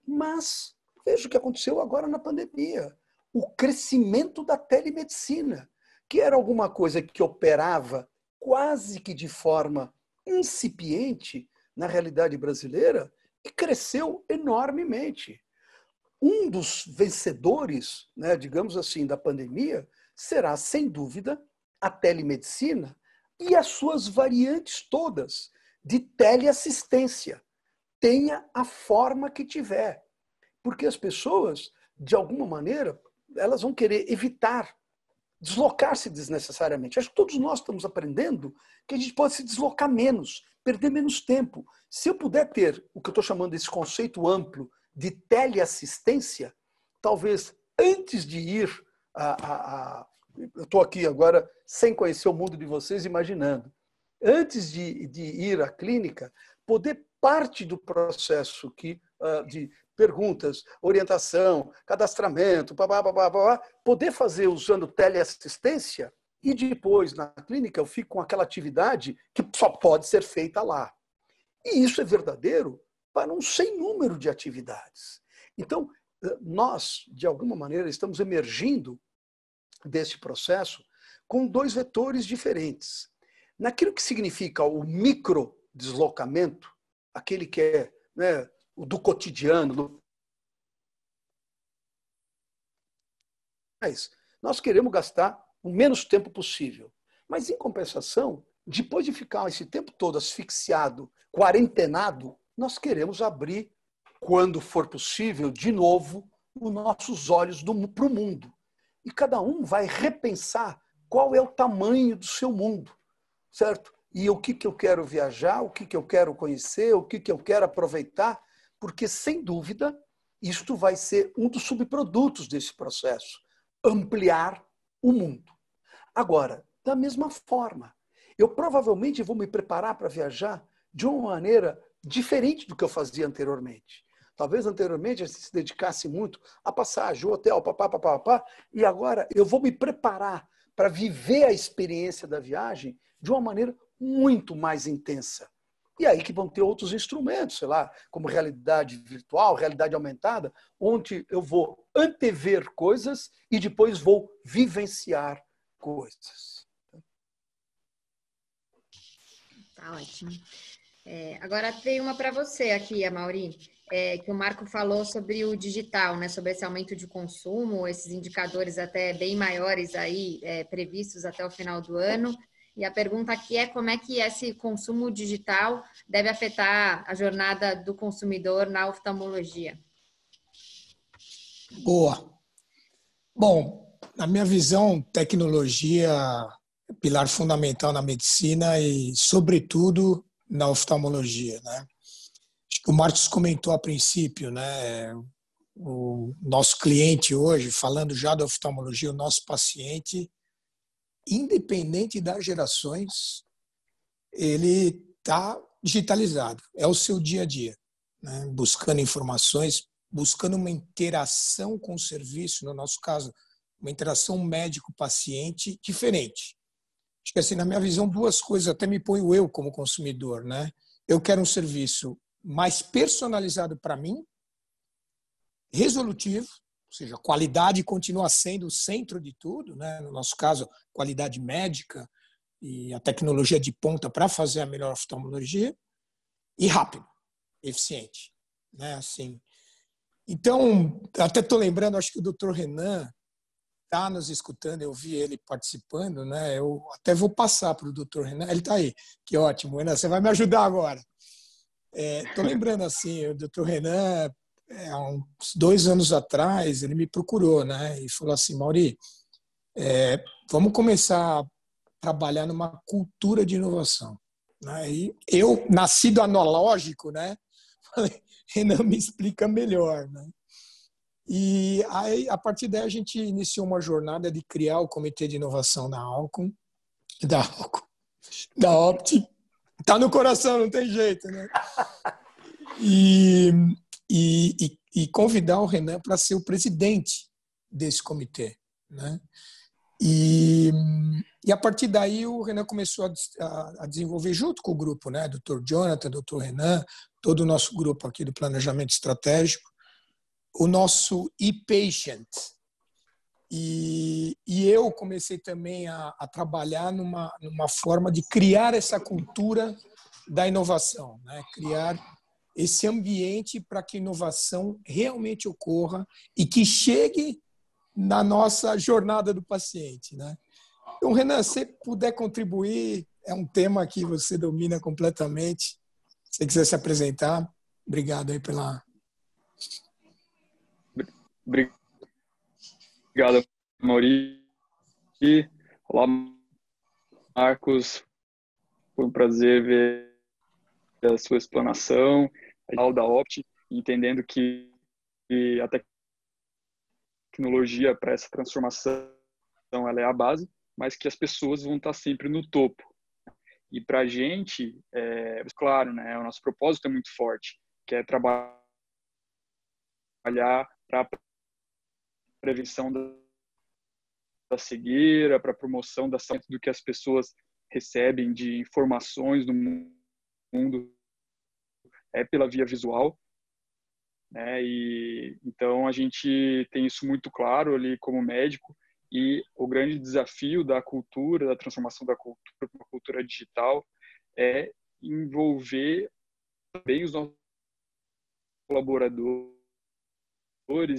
Mas veja o que aconteceu agora na pandemia: o crescimento da telemedicina que era alguma coisa que operava quase que de forma incipiente na realidade brasileira e cresceu enormemente. Um dos vencedores, né, digamos assim, da pandemia será, sem dúvida, a telemedicina e as suas variantes todas de teleassistência, tenha a forma que tiver. Porque as pessoas, de alguma maneira, elas vão querer evitar deslocar-se desnecessariamente. Acho que todos nós estamos aprendendo que a gente pode se deslocar menos, perder menos tempo. Se eu puder ter o que eu estou chamando desse conceito amplo de teleassistência, talvez antes de ir a. a, a eu estou aqui agora sem conhecer o mundo de vocês, imaginando. Antes de, de ir à clínica, poder parte do processo que, ah, de perguntas, orientação, cadastramento, babá, babá, babá, poder fazer usando teleassistência e depois na clínica eu fico com aquela atividade que só pode ser feita lá. E isso é verdadeiro para um sem número de atividades. Então, eh, nós, de alguma maneira, estamos emergindo desse processo com dois vetores diferentes. Naquilo que significa o micro deslocamento, aquele que é né, do cotidiano. Do... Mas é nós queremos gastar o menos tempo possível. Mas, em compensação, depois de ficar esse tempo todo asfixiado, quarentenado, nós queremos abrir, quando for possível, de novo, os nossos olhos para o mundo. E cada um vai repensar qual é o tamanho do seu mundo, certo? E o que, que eu quero viajar, o que, que eu quero conhecer, o que, que eu quero aproveitar porque, sem dúvida, isto vai ser um dos subprodutos desse processo ampliar o mundo. Agora, da mesma forma, eu provavelmente vou me preparar para viajar de uma maneira diferente do que eu fazia anteriormente. Talvez anteriormente a gente se dedicasse muito a passagem, o hotel, papá, papá, papá, e agora eu vou me preparar para viver a experiência da viagem de uma maneira muito mais intensa. E aí que vão ter outros instrumentos, sei lá, como realidade virtual, realidade aumentada, onde eu vou antever coisas e depois vou vivenciar coisas. Tá ótimo. É, agora tem uma para você aqui, Amaury, é, que o Marco falou sobre o digital, né? Sobre esse aumento de consumo, esses indicadores até bem maiores aí é, previstos até o final do ano. E a pergunta aqui é como é que esse consumo digital deve afetar a jornada do consumidor na oftalmologia. Boa. Bom, na minha visão, tecnologia é pilar fundamental na medicina e, sobretudo, na oftalmologia, né? Acho que o Marcos comentou a princípio, né? O nosso cliente hoje, falando já da oftalmologia, o nosso paciente independente das gerações, ele está digitalizado. É o seu dia a dia, né? buscando informações, buscando uma interação com o serviço, no nosso caso, uma interação médico-paciente diferente. Acho que assim, na minha visão, duas coisas, até me ponho eu como consumidor, né? Eu quero um serviço mais personalizado para mim, resolutivo, seja, a qualidade continua sendo o centro de tudo, né? no nosso caso, qualidade médica e a tecnologia de ponta para fazer a melhor oftalmologia, e rápido, eficiente. Né? Assim, então, até estou lembrando, acho que o doutor Renan está nos escutando, eu vi ele participando, né? eu até vou passar para o doutor Renan, ele está aí, que ótimo, Renan, você vai me ajudar agora. Estou é, lembrando assim, o doutor Renan é, há uns dois anos atrás, ele me procurou, né? E falou assim, Mauri, é, vamos começar a trabalhar numa cultura de inovação. aí né, eu, nascido analógico, né? Falei, Renan, me explica melhor, né? E aí, a partir daí, a gente iniciou uma jornada de criar o Comitê de Inovação da Alcon, da Alcon, da Opti. Tá no coração, não tem jeito, né? E e, e, e convidar o Renan para ser o presidente desse comitê. Né? E, e, a partir daí o Renan começou a, a, desenvolver junto com o grupo, né? Dr. Jonathan, Dr. Renan, todo o nosso grupo aqui do planejamento estratégico, o nosso e-patient. E, e, eu comecei também a, a trabalhar numa, numa forma de criar essa cultura da inovação, né? criar esse ambiente para que inovação realmente ocorra e que chegue na nossa jornada do paciente, né? Então, Renan, se puder contribuir, é um tema que você domina completamente. Se quiser se apresentar, obrigado aí pela. Obrigado, Mauri. Olá, Marcos. Foi um prazer ver a sua explanação ao da Opt, entendendo que a tecnologia para essa transformação ela é a base, mas que as pessoas vão estar sempre no topo. E para a gente, é, claro, né, o nosso propósito é muito forte, que é trabalhar para a prevenção da cegueira, para a promoção da saúde, do que as pessoas recebem de informações do mundo é pela via visual. Né? E, então a gente tem isso muito claro ali como médico e o grande desafio da cultura, da transformação da cultura para a cultura digital é envolver também os nossos colaboradores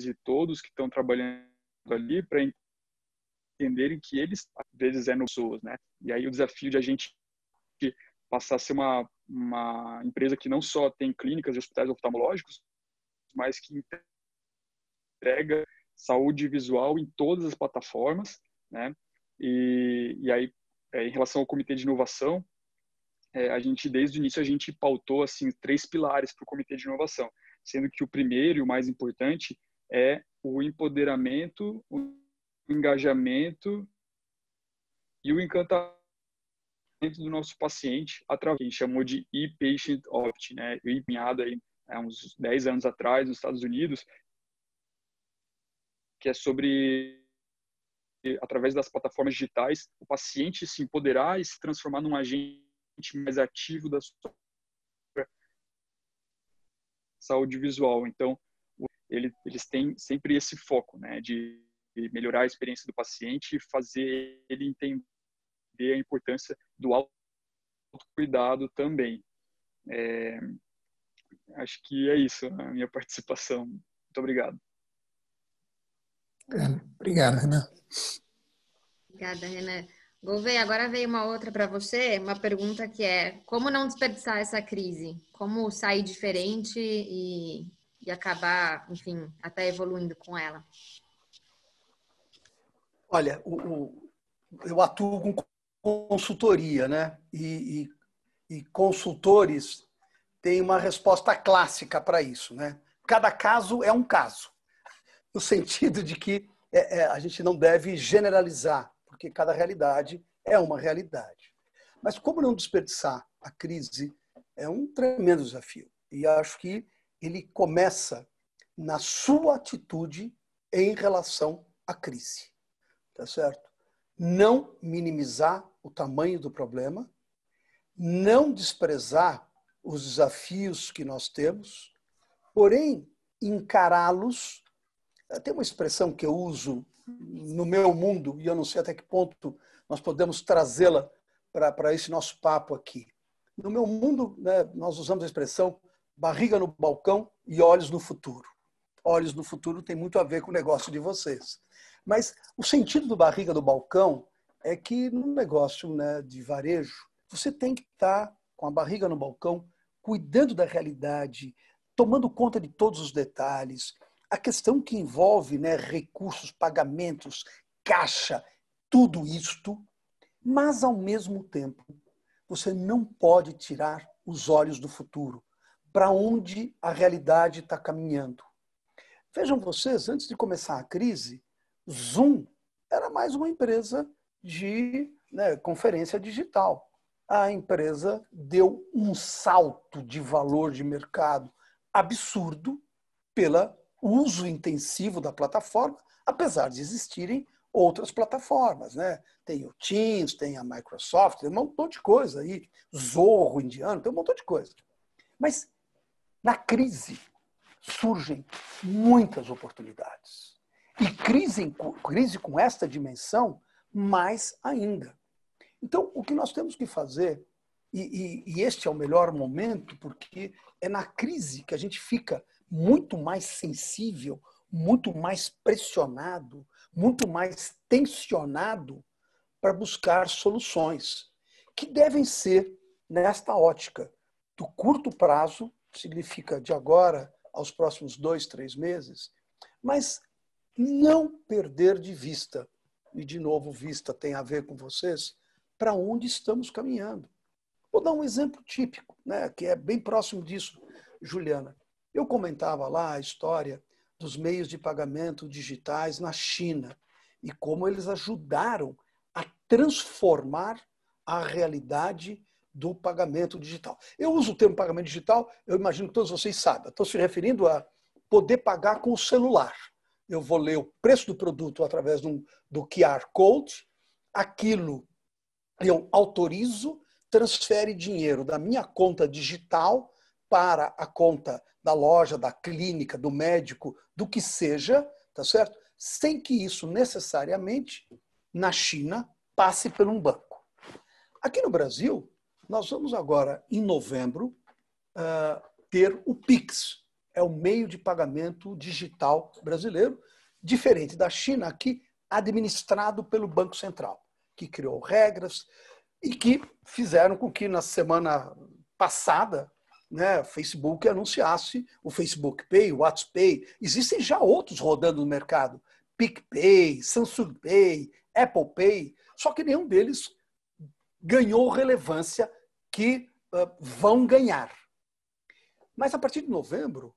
e todos que estão trabalhando ali para entenderem que eles às vezes é pessoas, né? E aí o desafio de a gente passar a ser uma uma empresa que não só tem clínicas e hospitais oftalmológicos, mas que entrega saúde visual em todas as plataformas, né? E, e aí, é, em relação ao comitê de inovação, é, a gente desde o início a gente pautou assim três pilares para o comitê de inovação, sendo que o primeiro e o mais importante é o empoderamento, o engajamento e o encantamento dentro do nosso paciente através que a gente chamou de e-patient opt, né? Eu empenhado aí há é, uns 10 anos atrás nos Estados Unidos, que é sobre através das plataformas digitais o paciente se empoderar e se transformar num agente mais ativo da sua saúde visual. Então, ele, eles têm sempre esse foco, né, de melhorar a experiência do paciente e fazer ele entender entender a importância do autocuidado também. É, acho que é isso a minha participação. Muito obrigado. Obrigado, Renan. Obrigada, Renan. Gouveia, agora veio uma outra para você, uma pergunta que é como não desperdiçar essa crise? Como sair diferente e, e acabar, enfim, até evoluindo com ela? Olha, o, o, eu atuo com consultoria, né? E, e, e consultores têm uma resposta clássica para isso, né? Cada caso é um caso, no sentido de que é, é, a gente não deve generalizar, porque cada realidade é uma realidade. Mas como não desperdiçar a crise é um tremendo desafio. E acho que ele começa na sua atitude em relação à crise. Tá certo? Não minimizar o tamanho do problema, não desprezar os desafios que nós temos, porém encará-los. Tem uma expressão que eu uso no meu mundo, e eu não sei até que ponto nós podemos trazê-la para esse nosso papo aqui. No meu mundo, né, nós usamos a expressão barriga no balcão e olhos no futuro. Olhos no futuro tem muito a ver com o negócio de vocês. Mas o sentido do barriga do balcão é que no negócio né, de varejo, você tem que estar com a barriga no balcão, cuidando da realidade, tomando conta de todos os detalhes. A questão que envolve né, recursos, pagamentos, caixa, tudo isto, mas ao mesmo tempo, você não pode tirar os olhos do futuro, para onde a realidade está caminhando. Vejam vocês, antes de começar a crise, Zoom era mais uma empresa de né, conferência digital. A empresa deu um salto de valor de mercado absurdo pelo uso intensivo da plataforma, apesar de existirem outras plataformas, né? Tem o Teams, tem a Microsoft, tem um montão de coisa aí, Zorro indiano, tem um montão de coisa. Mas na crise surgem muitas oportunidades. E crise, crise com esta dimensão mais ainda. Então, o que nós temos que fazer, e, e, e este é o melhor momento, porque é na crise que a gente fica muito mais sensível, muito mais pressionado, muito mais tensionado para buscar soluções que devem ser nesta ótica do curto prazo, significa de agora aos próximos dois, três meses, mas não perder de vista e de novo vista tem a ver com vocês, para onde estamos caminhando. Vou dar um exemplo típico, né, que é bem próximo disso, Juliana. Eu comentava lá a história dos meios de pagamento digitais na China e como eles ajudaram a transformar a realidade do pagamento digital. Eu uso o termo pagamento digital, eu imagino que todos vocês saibam. Estou se referindo a poder pagar com o celular eu vou ler o preço do produto através do, do QR Code, aquilo eu autorizo, transfere dinheiro da minha conta digital para a conta da loja, da clínica, do médico, do que seja, tá certo? Sem que isso necessariamente na China passe por um banco. Aqui no Brasil, nós vamos agora em novembro ah, ter o Pix, é o meio de pagamento digital brasileiro, diferente da China, aqui administrado pelo Banco Central, que criou regras e que fizeram com que na semana passada né, Facebook anunciasse o Facebook Pay, o WhatsApp Existem já outros rodando no mercado, PicPay, Samsung Pay, Apple Pay, só que nenhum deles ganhou relevância que uh, vão ganhar. Mas a partir de novembro,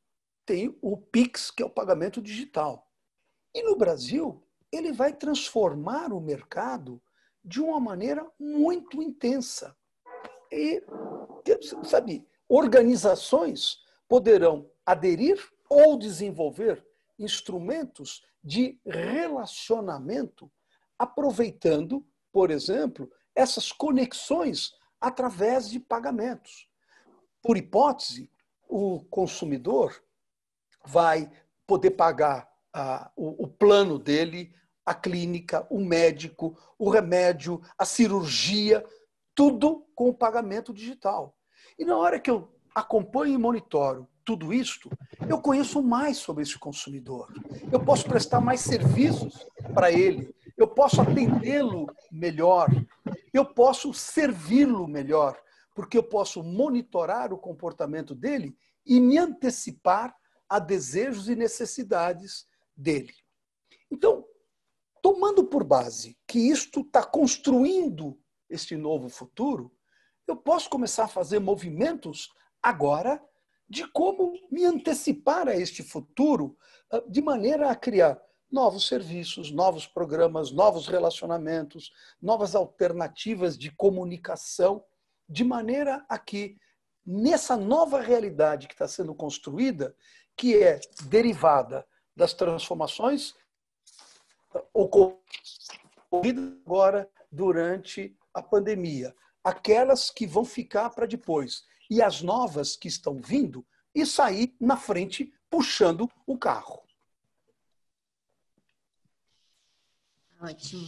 tem o Pix, que é o pagamento digital. E no Brasil, ele vai transformar o mercado de uma maneira muito intensa. E, sabe, organizações poderão aderir ou desenvolver instrumentos de relacionamento, aproveitando, por exemplo, essas conexões através de pagamentos. Por hipótese, o consumidor vai poder pagar o, o plano dele, a clínica, o médico, o remédio, a cirurgia, tudo com o pagamento digital. E na hora que eu acompanho e monitoro tudo isto, eu conheço mais sobre esse consumidor. Eu posso prestar mais serviços para ele. Eu posso atendê-lo melhor. Eu posso servi-lo melhor, porque eu posso monitorar o comportamento dele e me antecipar a desejos e necessidades dele. Então, tomando por base que isto está construindo este novo futuro, eu posso começar a fazer movimentos agora de como me antecipar a este futuro ah, de maneira a criar novos serviços, novos programas, novos relacionamentos, novas alternativas de comunicação, de maneira a que nessa nova realidade que está sendo construída, que é derivada das transformações ocorridas agora durante a pandemia, aquelas que vão ficar para depois e as novas que estão vindo e sair na frente puxando o carro. Ótimo.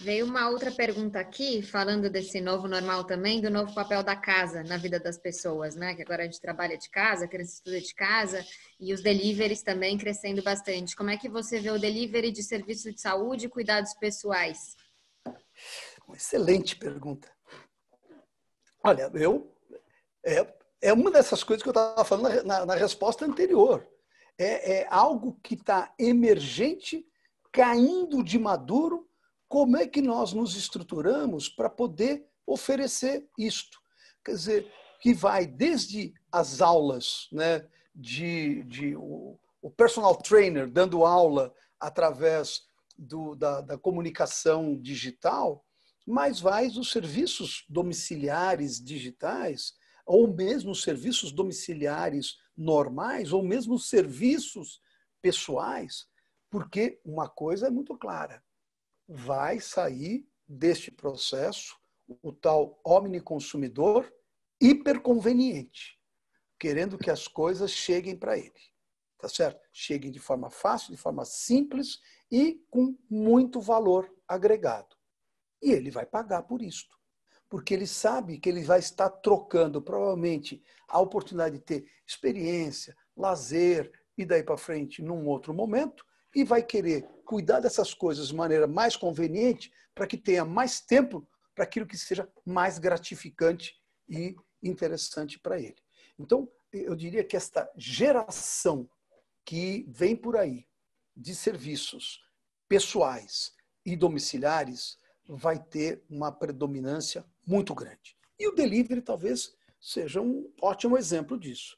Veio uma outra pergunta aqui, falando desse novo normal também, do novo papel da casa na vida das pessoas, né? Que agora a gente trabalha de casa, a criança estuda de casa e os deliveries também crescendo bastante. Como é que você vê o delivery de serviço de saúde e cuidados pessoais? Uma excelente pergunta. Olha, eu. É, é uma dessas coisas que eu estava falando na, na, resposta anterior. É, é algo que está emergente, caindo de maduro como é que nós nos estruturamos para poder oferecer isto? Quer dizer, que vai desde as aulas, né, de, de o, o personal trainer dando aula através do, da, da comunicação digital, mas vai os serviços domiciliares digitais, ou mesmo serviços domiciliares normais, ou mesmo serviços pessoais, porque uma coisa é muito clara: vai sair deste processo o tal omniconsumidor hiperconveniente, querendo que as coisas cheguem para ele. Tá certo? Cheguem de forma fácil, de forma simples e com muito valor agregado. E ele vai pagar por isto. Porque ele sabe que ele vai estar trocando, provavelmente, a oportunidade de ter experiência, lazer e daí para frente, num outro momento, e vai querer cuidar dessas coisas de maneira mais conveniente para que tenha mais tempo para aquilo que seja mais gratificante e interessante para ele. Então, eu diria que esta geração que vem por aí de serviços pessoais e domiciliares vai ter uma predominância muito grande. E o delivery talvez seja um ótimo exemplo disso.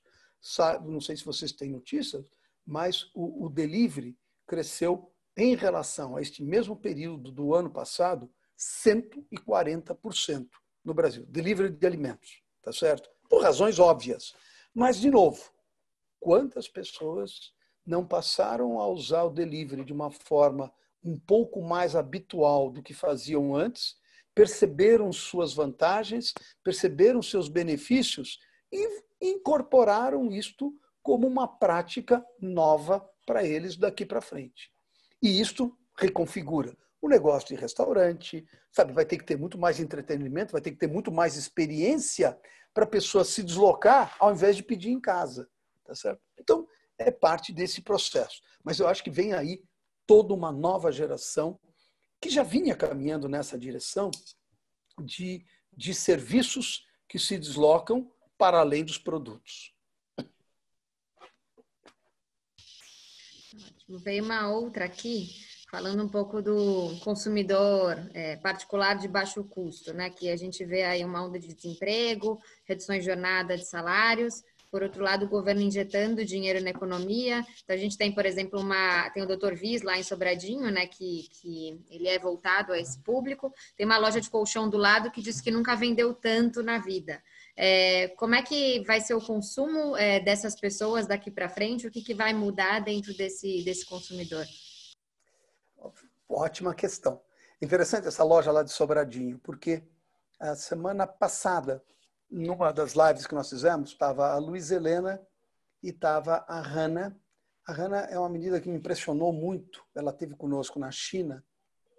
Não sei se vocês têm notícias, mas o, o delivery cresceu em relação a este mesmo período do ano passado 140% no Brasil, delivery de alimentos, tá certo? Por razões óbvias. Mas de novo, quantas pessoas não passaram a usar o delivery de uma forma um pouco mais habitual do que faziam antes, perceberam suas vantagens, perceberam seus benefícios e incorporaram isto como uma prática nova para eles daqui para frente. E isto reconfigura o negócio de restaurante, sabe? Vai ter que ter muito mais entretenimento, vai ter que ter muito mais experiência para a pessoa se deslocar ao invés de pedir em casa, tá certo? Então, é parte desse processo. Mas eu acho que vem aí toda uma nova geração que já vinha caminhando nessa direção de, de serviços que se deslocam para além dos produtos. Veio uma outra aqui, falando um pouco do consumidor é, particular de baixo custo, né? Que a gente vê aí uma onda de desemprego, reduções de jornada de salários. Por outro lado, o governo injetando dinheiro na economia. Então, a gente tem, por exemplo, uma, tem o Dr. Viz lá em Sobradinho, né, que, que ele é voltado a esse público. Tem uma loja de colchão do lado que diz que nunca vendeu tanto na vida. É, como é que vai ser o consumo é, dessas pessoas daqui para frente? O que, que vai mudar dentro desse, desse consumidor? Ótima questão. Interessante essa loja lá de Sobradinho, porque a semana passada, numa das lives que nós fizemos, estava a Luiz Helena e estava a Hanna. A Hanna é uma menina que me impressionou muito. Ela teve conosco na China,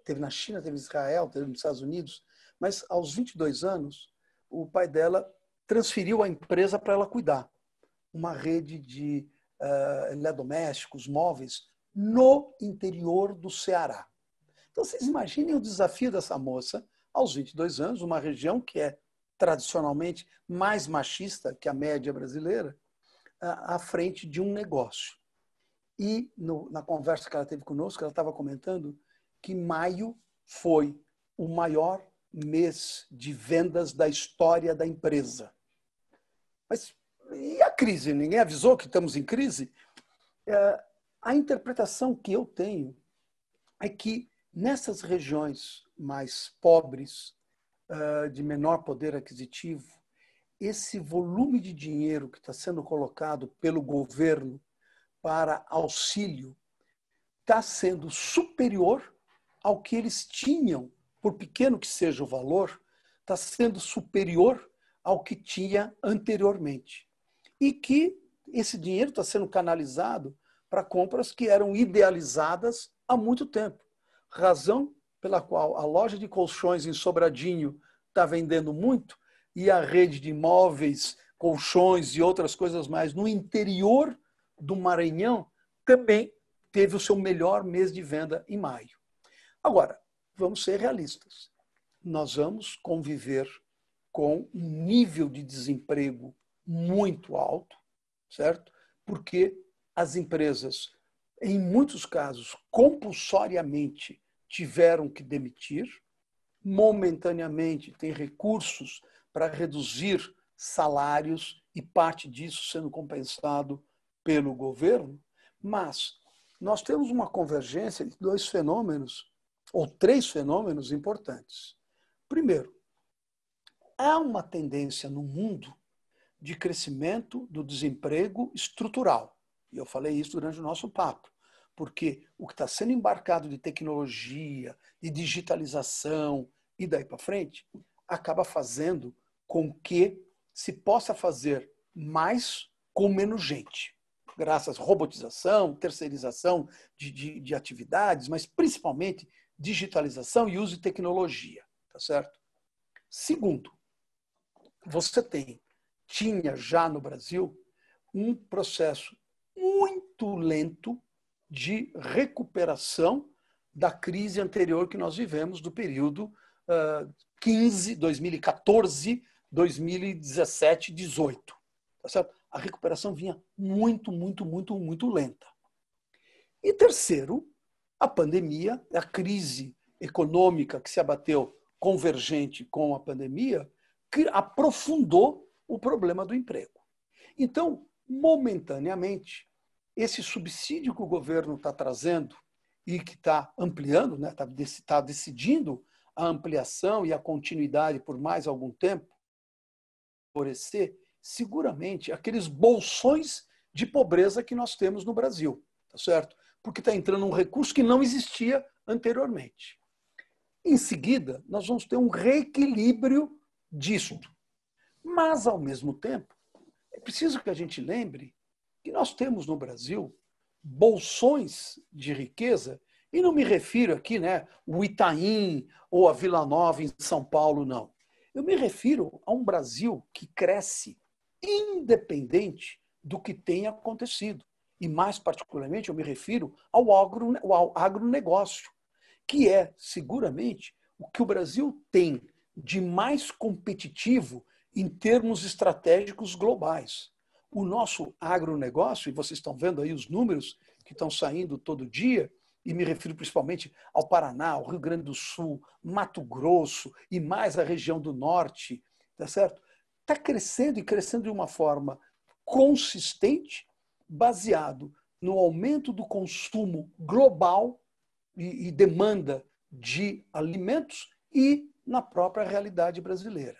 teve na China, teve em Israel, teve nos Estados Unidos, mas aos 22 anos, o pai dela transferiu a empresa para ela cuidar. Uma rede de uh, eletrodomésticos, móveis, no interior do Ceará. Então, vocês imaginem o desafio dessa moça aos 22 anos, uma região que é tradicionalmente mais machista que a média brasileira, à frente de um negócio. E no, na conversa que ela teve conosco, ela estava comentando que maio foi o maior mês de vendas da história da empresa. Mas e a crise? Ninguém avisou que estamos em crise? É, a interpretação que eu tenho é que nessas regiões mais pobres, ah, de menor poder aquisitivo, esse volume de dinheiro que está sendo colocado pelo governo para auxílio está sendo superior ao que eles tinham, por pequeno que seja o valor, está sendo superior ao que tinha anteriormente. E que esse dinheiro está sendo canalizado para compras que eram idealizadas há muito tempo. Razão pela qual a loja de colchões em Sobradinho está vendendo muito e a rede de imóveis, colchões e outras coisas mais no interior do Maranhão também teve o seu melhor mês de venda em maio. Agora, vamos ser realistas. Nós vamos conviver com um nível de desemprego muito alto, certo? Porque as empresas, em muitos casos, compulsoriamente tiveram que demitir, momentaneamente têm recursos para reduzir salários e parte disso sendo compensado pelo governo, mas nós temos uma convergência de dois fenômenos, ou três fenômenos importantes. Primeiro, há uma tendência no mundo de crescimento do desemprego estrutural. E eu falei isso durante o nosso papo, porque o que está sendo embarcado de tecnologia, de digitalização e daí para frente, acaba fazendo com que se possa fazer mais com menos gente, graças à robotização, terceirização de, de, de atividades, mas principalmente digitalização e uso de tecnologia, tá certo? Segundo, você tem, tinha já no Brasil, um processo muito lento de recuperação da crise anterior que nós vivemos, do período uh, 15, 2014, 2017, 18. Tá certo? A recuperação vinha muito, muito, muito, muito lenta. E terceiro, a pandemia, a crise econômica que se abateu convergente com a pandemia, aprofundou o problema do emprego. Então, momentaneamente, esse subsídio que o governo está trazendo e que está ampliando, está né, tá, tá decidindo a ampliação e a continuidade por mais algum tempo, favorecer seguramente aqueles bolsões de pobreza que nós temos no Brasil, tá certo? Porque está entrando um recurso que não existia anteriormente. Em seguida, nós vamos ter um reequilíbrio disso. Mas, ao mesmo tempo, é preciso que a gente lembre que nós temos no Brasil bolsões de riqueza, e não me refiro aqui, né, o Itaim ou a Vila Nova em São Paulo, não. Eu me refiro a um Brasil que cresce independente do que tenha acontecido. E, mais particularmente, eu me refiro ao, agro, ao agronegócio, que é, seguramente, o que o Brasil tem de mais competitivo em termos estratégicos globais. O nosso agronegócio, e vocês estão vendo aí os números que estão saindo todo dia, e me refiro principalmente ao Paraná, ao Rio Grande do Sul, Mato Grosso e mais a região do Norte, tá certo? Está crescendo e crescendo de uma forma consistente, baseado no aumento do consumo global e, e demanda de alimentos e na própria realidade brasileira.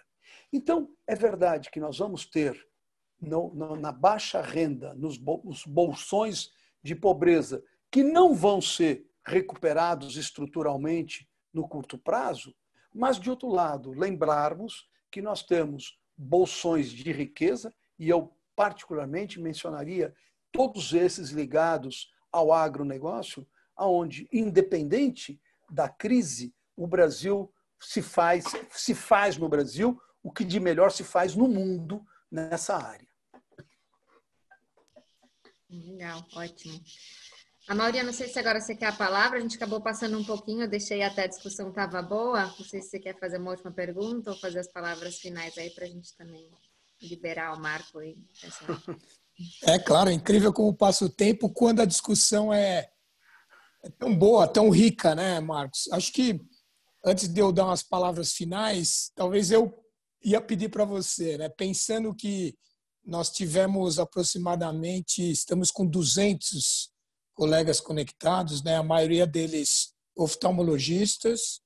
Então, é verdade que nós vamos ter no, no, na baixa renda, nos bolsões de pobreza, que não vão ser recuperados estruturalmente no curto prazo, mas, de outro lado, lembrarmos que nós temos bolsões de riqueza, e eu particularmente mencionaria todos esses ligados ao agronegócio, aonde, independente da crise, o Brasil se faz, se faz no Brasil o que de melhor se faz no mundo nessa área. Legal, ótimo. A Mauri, não sei se agora você quer a palavra, a gente acabou passando um pouquinho, eu deixei até a discussão estava boa. Não sei se você quer fazer uma última pergunta ou fazer as palavras finais aí para a gente também liberar o Marco aí. É claro, é incrível como passa o tempo quando a discussão é, é tão boa, tão rica, né, Marcos? Acho que antes de eu dar umas palavras finais, talvez eu ia pedir para você, né? Pensando que nós tivemos aproximadamente, estamos com 200 colegas conectados, né? A maioria deles oftalmologistas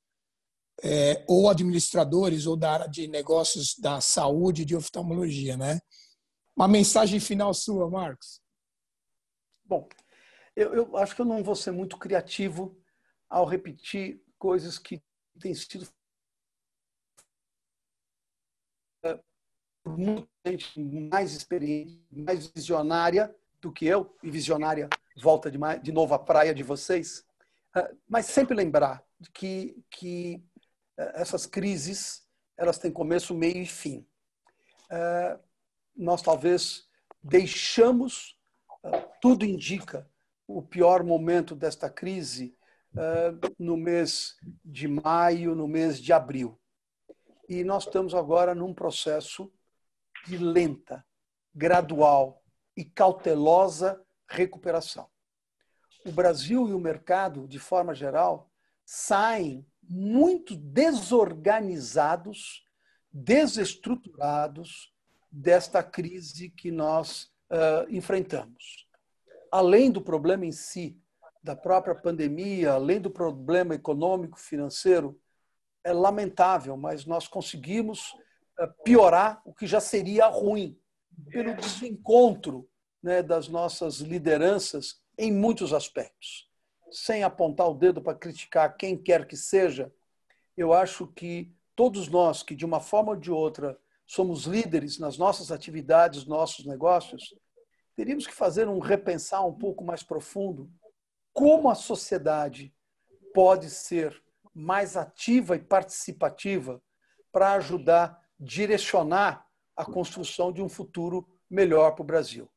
é, ou administradores ou da área de negócios da saúde de oftalmologia, né? Uma mensagem final sua, Marcos. Bom, eu, eu acho que eu não vou ser muito criativo ao repetir coisas que tem sido é, muito mais experiente, mais visionária do que eu, e visionária volta de, de novo à praia de vocês, é, mas sempre lembrar que, que é, essas crises elas têm começo, meio e fim. Nós talvez deixamos, tudo indica, o pior momento desta crise ah, no mês de maio, no mês de abril. E nós estamos agora num processo de lenta, gradual e cautelosa recuperação. O Brasil e o mercado, de forma geral, saem muito desorganizados, desestruturados desta crise que nós uh, enfrentamos. Além do problema em si, da própria pandemia, além do problema econômico, financeiro, é lamentável, mas nós conseguimos eh, piorar o que já seria ruim pelo desencontro né, das nossas lideranças em muitos aspectos. Sem apontar o dedo para criticar quem quer que seja, eu acho que todos nós que, de uma forma ou de outra, somos líderes nas nossas atividades, nossos negócios, teríamos que fazer um repensar um pouco mais profundo como a sociedade pode ser mais ativa e participativa para ajudar direcionar a construção de um futuro melhor para o Brasil.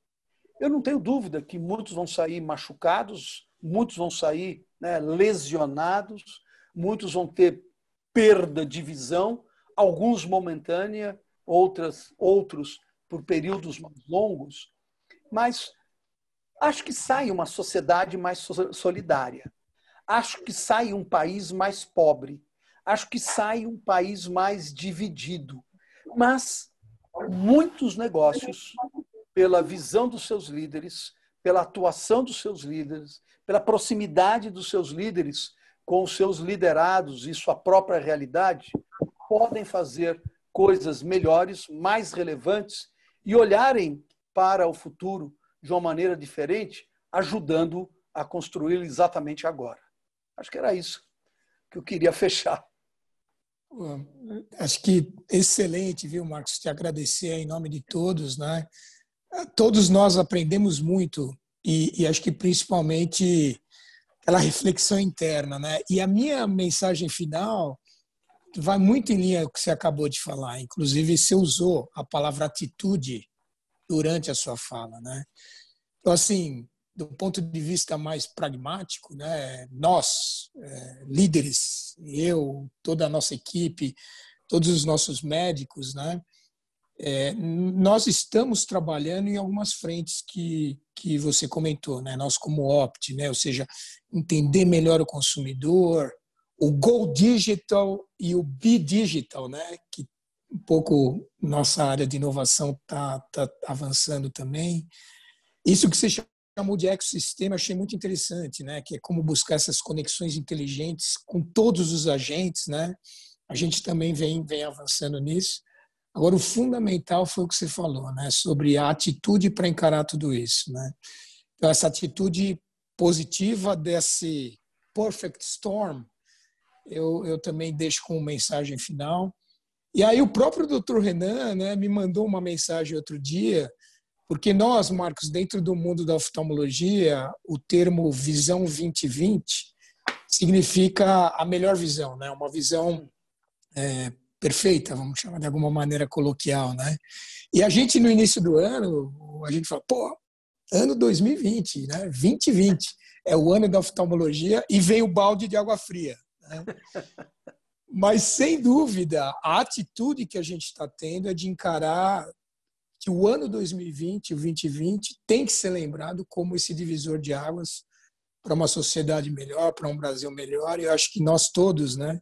Eu não tenho dúvida que muitos vão sair machucados, muitos vão sair né, lesionados, muitos vão ter perda de visão, alguns momentânea, outras, outros por períodos mais longos, mas Acho que sai uma sociedade mais solidária. Acho que sai um país mais pobre. Acho que sai um país mais dividido. Mas muitos negócios, pela visão dos seus líderes, pela atuação dos seus líderes, pela proximidade dos seus líderes com os seus liderados e sua própria realidade, podem fazer coisas melhores, mais relevantes e olharem para o futuro de uma maneira diferente, ajudando a construí-lo exatamente agora. Acho que era isso que eu queria fechar. Acho que excelente, viu, Marcos? Te agradecer em nome de todos, né? Ah, todos nós aprendemos muito e, e acho que principalmente aquela reflexão interna, né? E a minha mensagem final vai muito em linha com o que você acabou de falar. Inclusive, você usou a palavra atitude durante a sua fala, né? Então, assim, do ponto de vista mais pragmático, né, nós, é, líderes, eu, toda a nossa equipe, todos os nossos médicos, né, é, nós estamos trabalhando em algumas frentes que, que você comentou, né, nós como OPT, né, ou seja, entender melhor o consumidor, o Go Digital e o Be Digital, né, que um pouco nossa área de inovação está tá avançando também. Isso que você chamou de ecossistema achei muito interessante, né? Que é como buscar essas conexões inteligentes com todos os agentes, né? A gente também vem, vem avançando nisso. Agora, o fundamental foi o que você falou, né? Sobre a atitude para encarar tudo isso, né? Então, essa atitude positiva desse perfect storm, eu, eu também deixo como mensagem final e aí o próprio doutor Renan né, me mandou uma mensagem outro dia, porque nós, Marcos, dentro do mundo da oftalmologia, o termo visão 2020 significa a melhor visão, né? uma visão é, perfeita, vamos chamar de alguma maneira coloquial. Né? E a gente, no início do ano, a gente fala, pô, ano 2020, né? 2020 é o ano da oftalmologia e vem o balde de água fria. Né? Mas, sem dúvida, a atitude que a gente está tendo é de encarar que o ano 2020, o 2020, tem que ser lembrado como esse divisor de águas para uma sociedade melhor, para um Brasil melhor. E eu acho que nós todos né,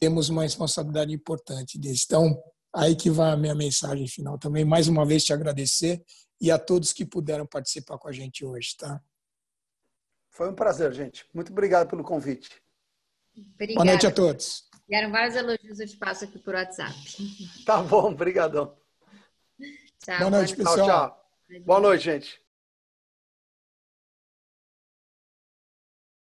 temos uma responsabilidade importante disso. Então, aí que vai a minha mensagem final também. Mais uma vez te agradecer e a todos que puderam participar com a gente hoje, tá? Foi um prazer, gente. Muito obrigado pelo convite. Obrigada. Boa noite a todos. Vieram vários elogios, eu te passo aqui por WhatsApp. Tá bom, brigadão. Tchau, boa noite, pessoal. Tchau, tchau. Boa noite, gente.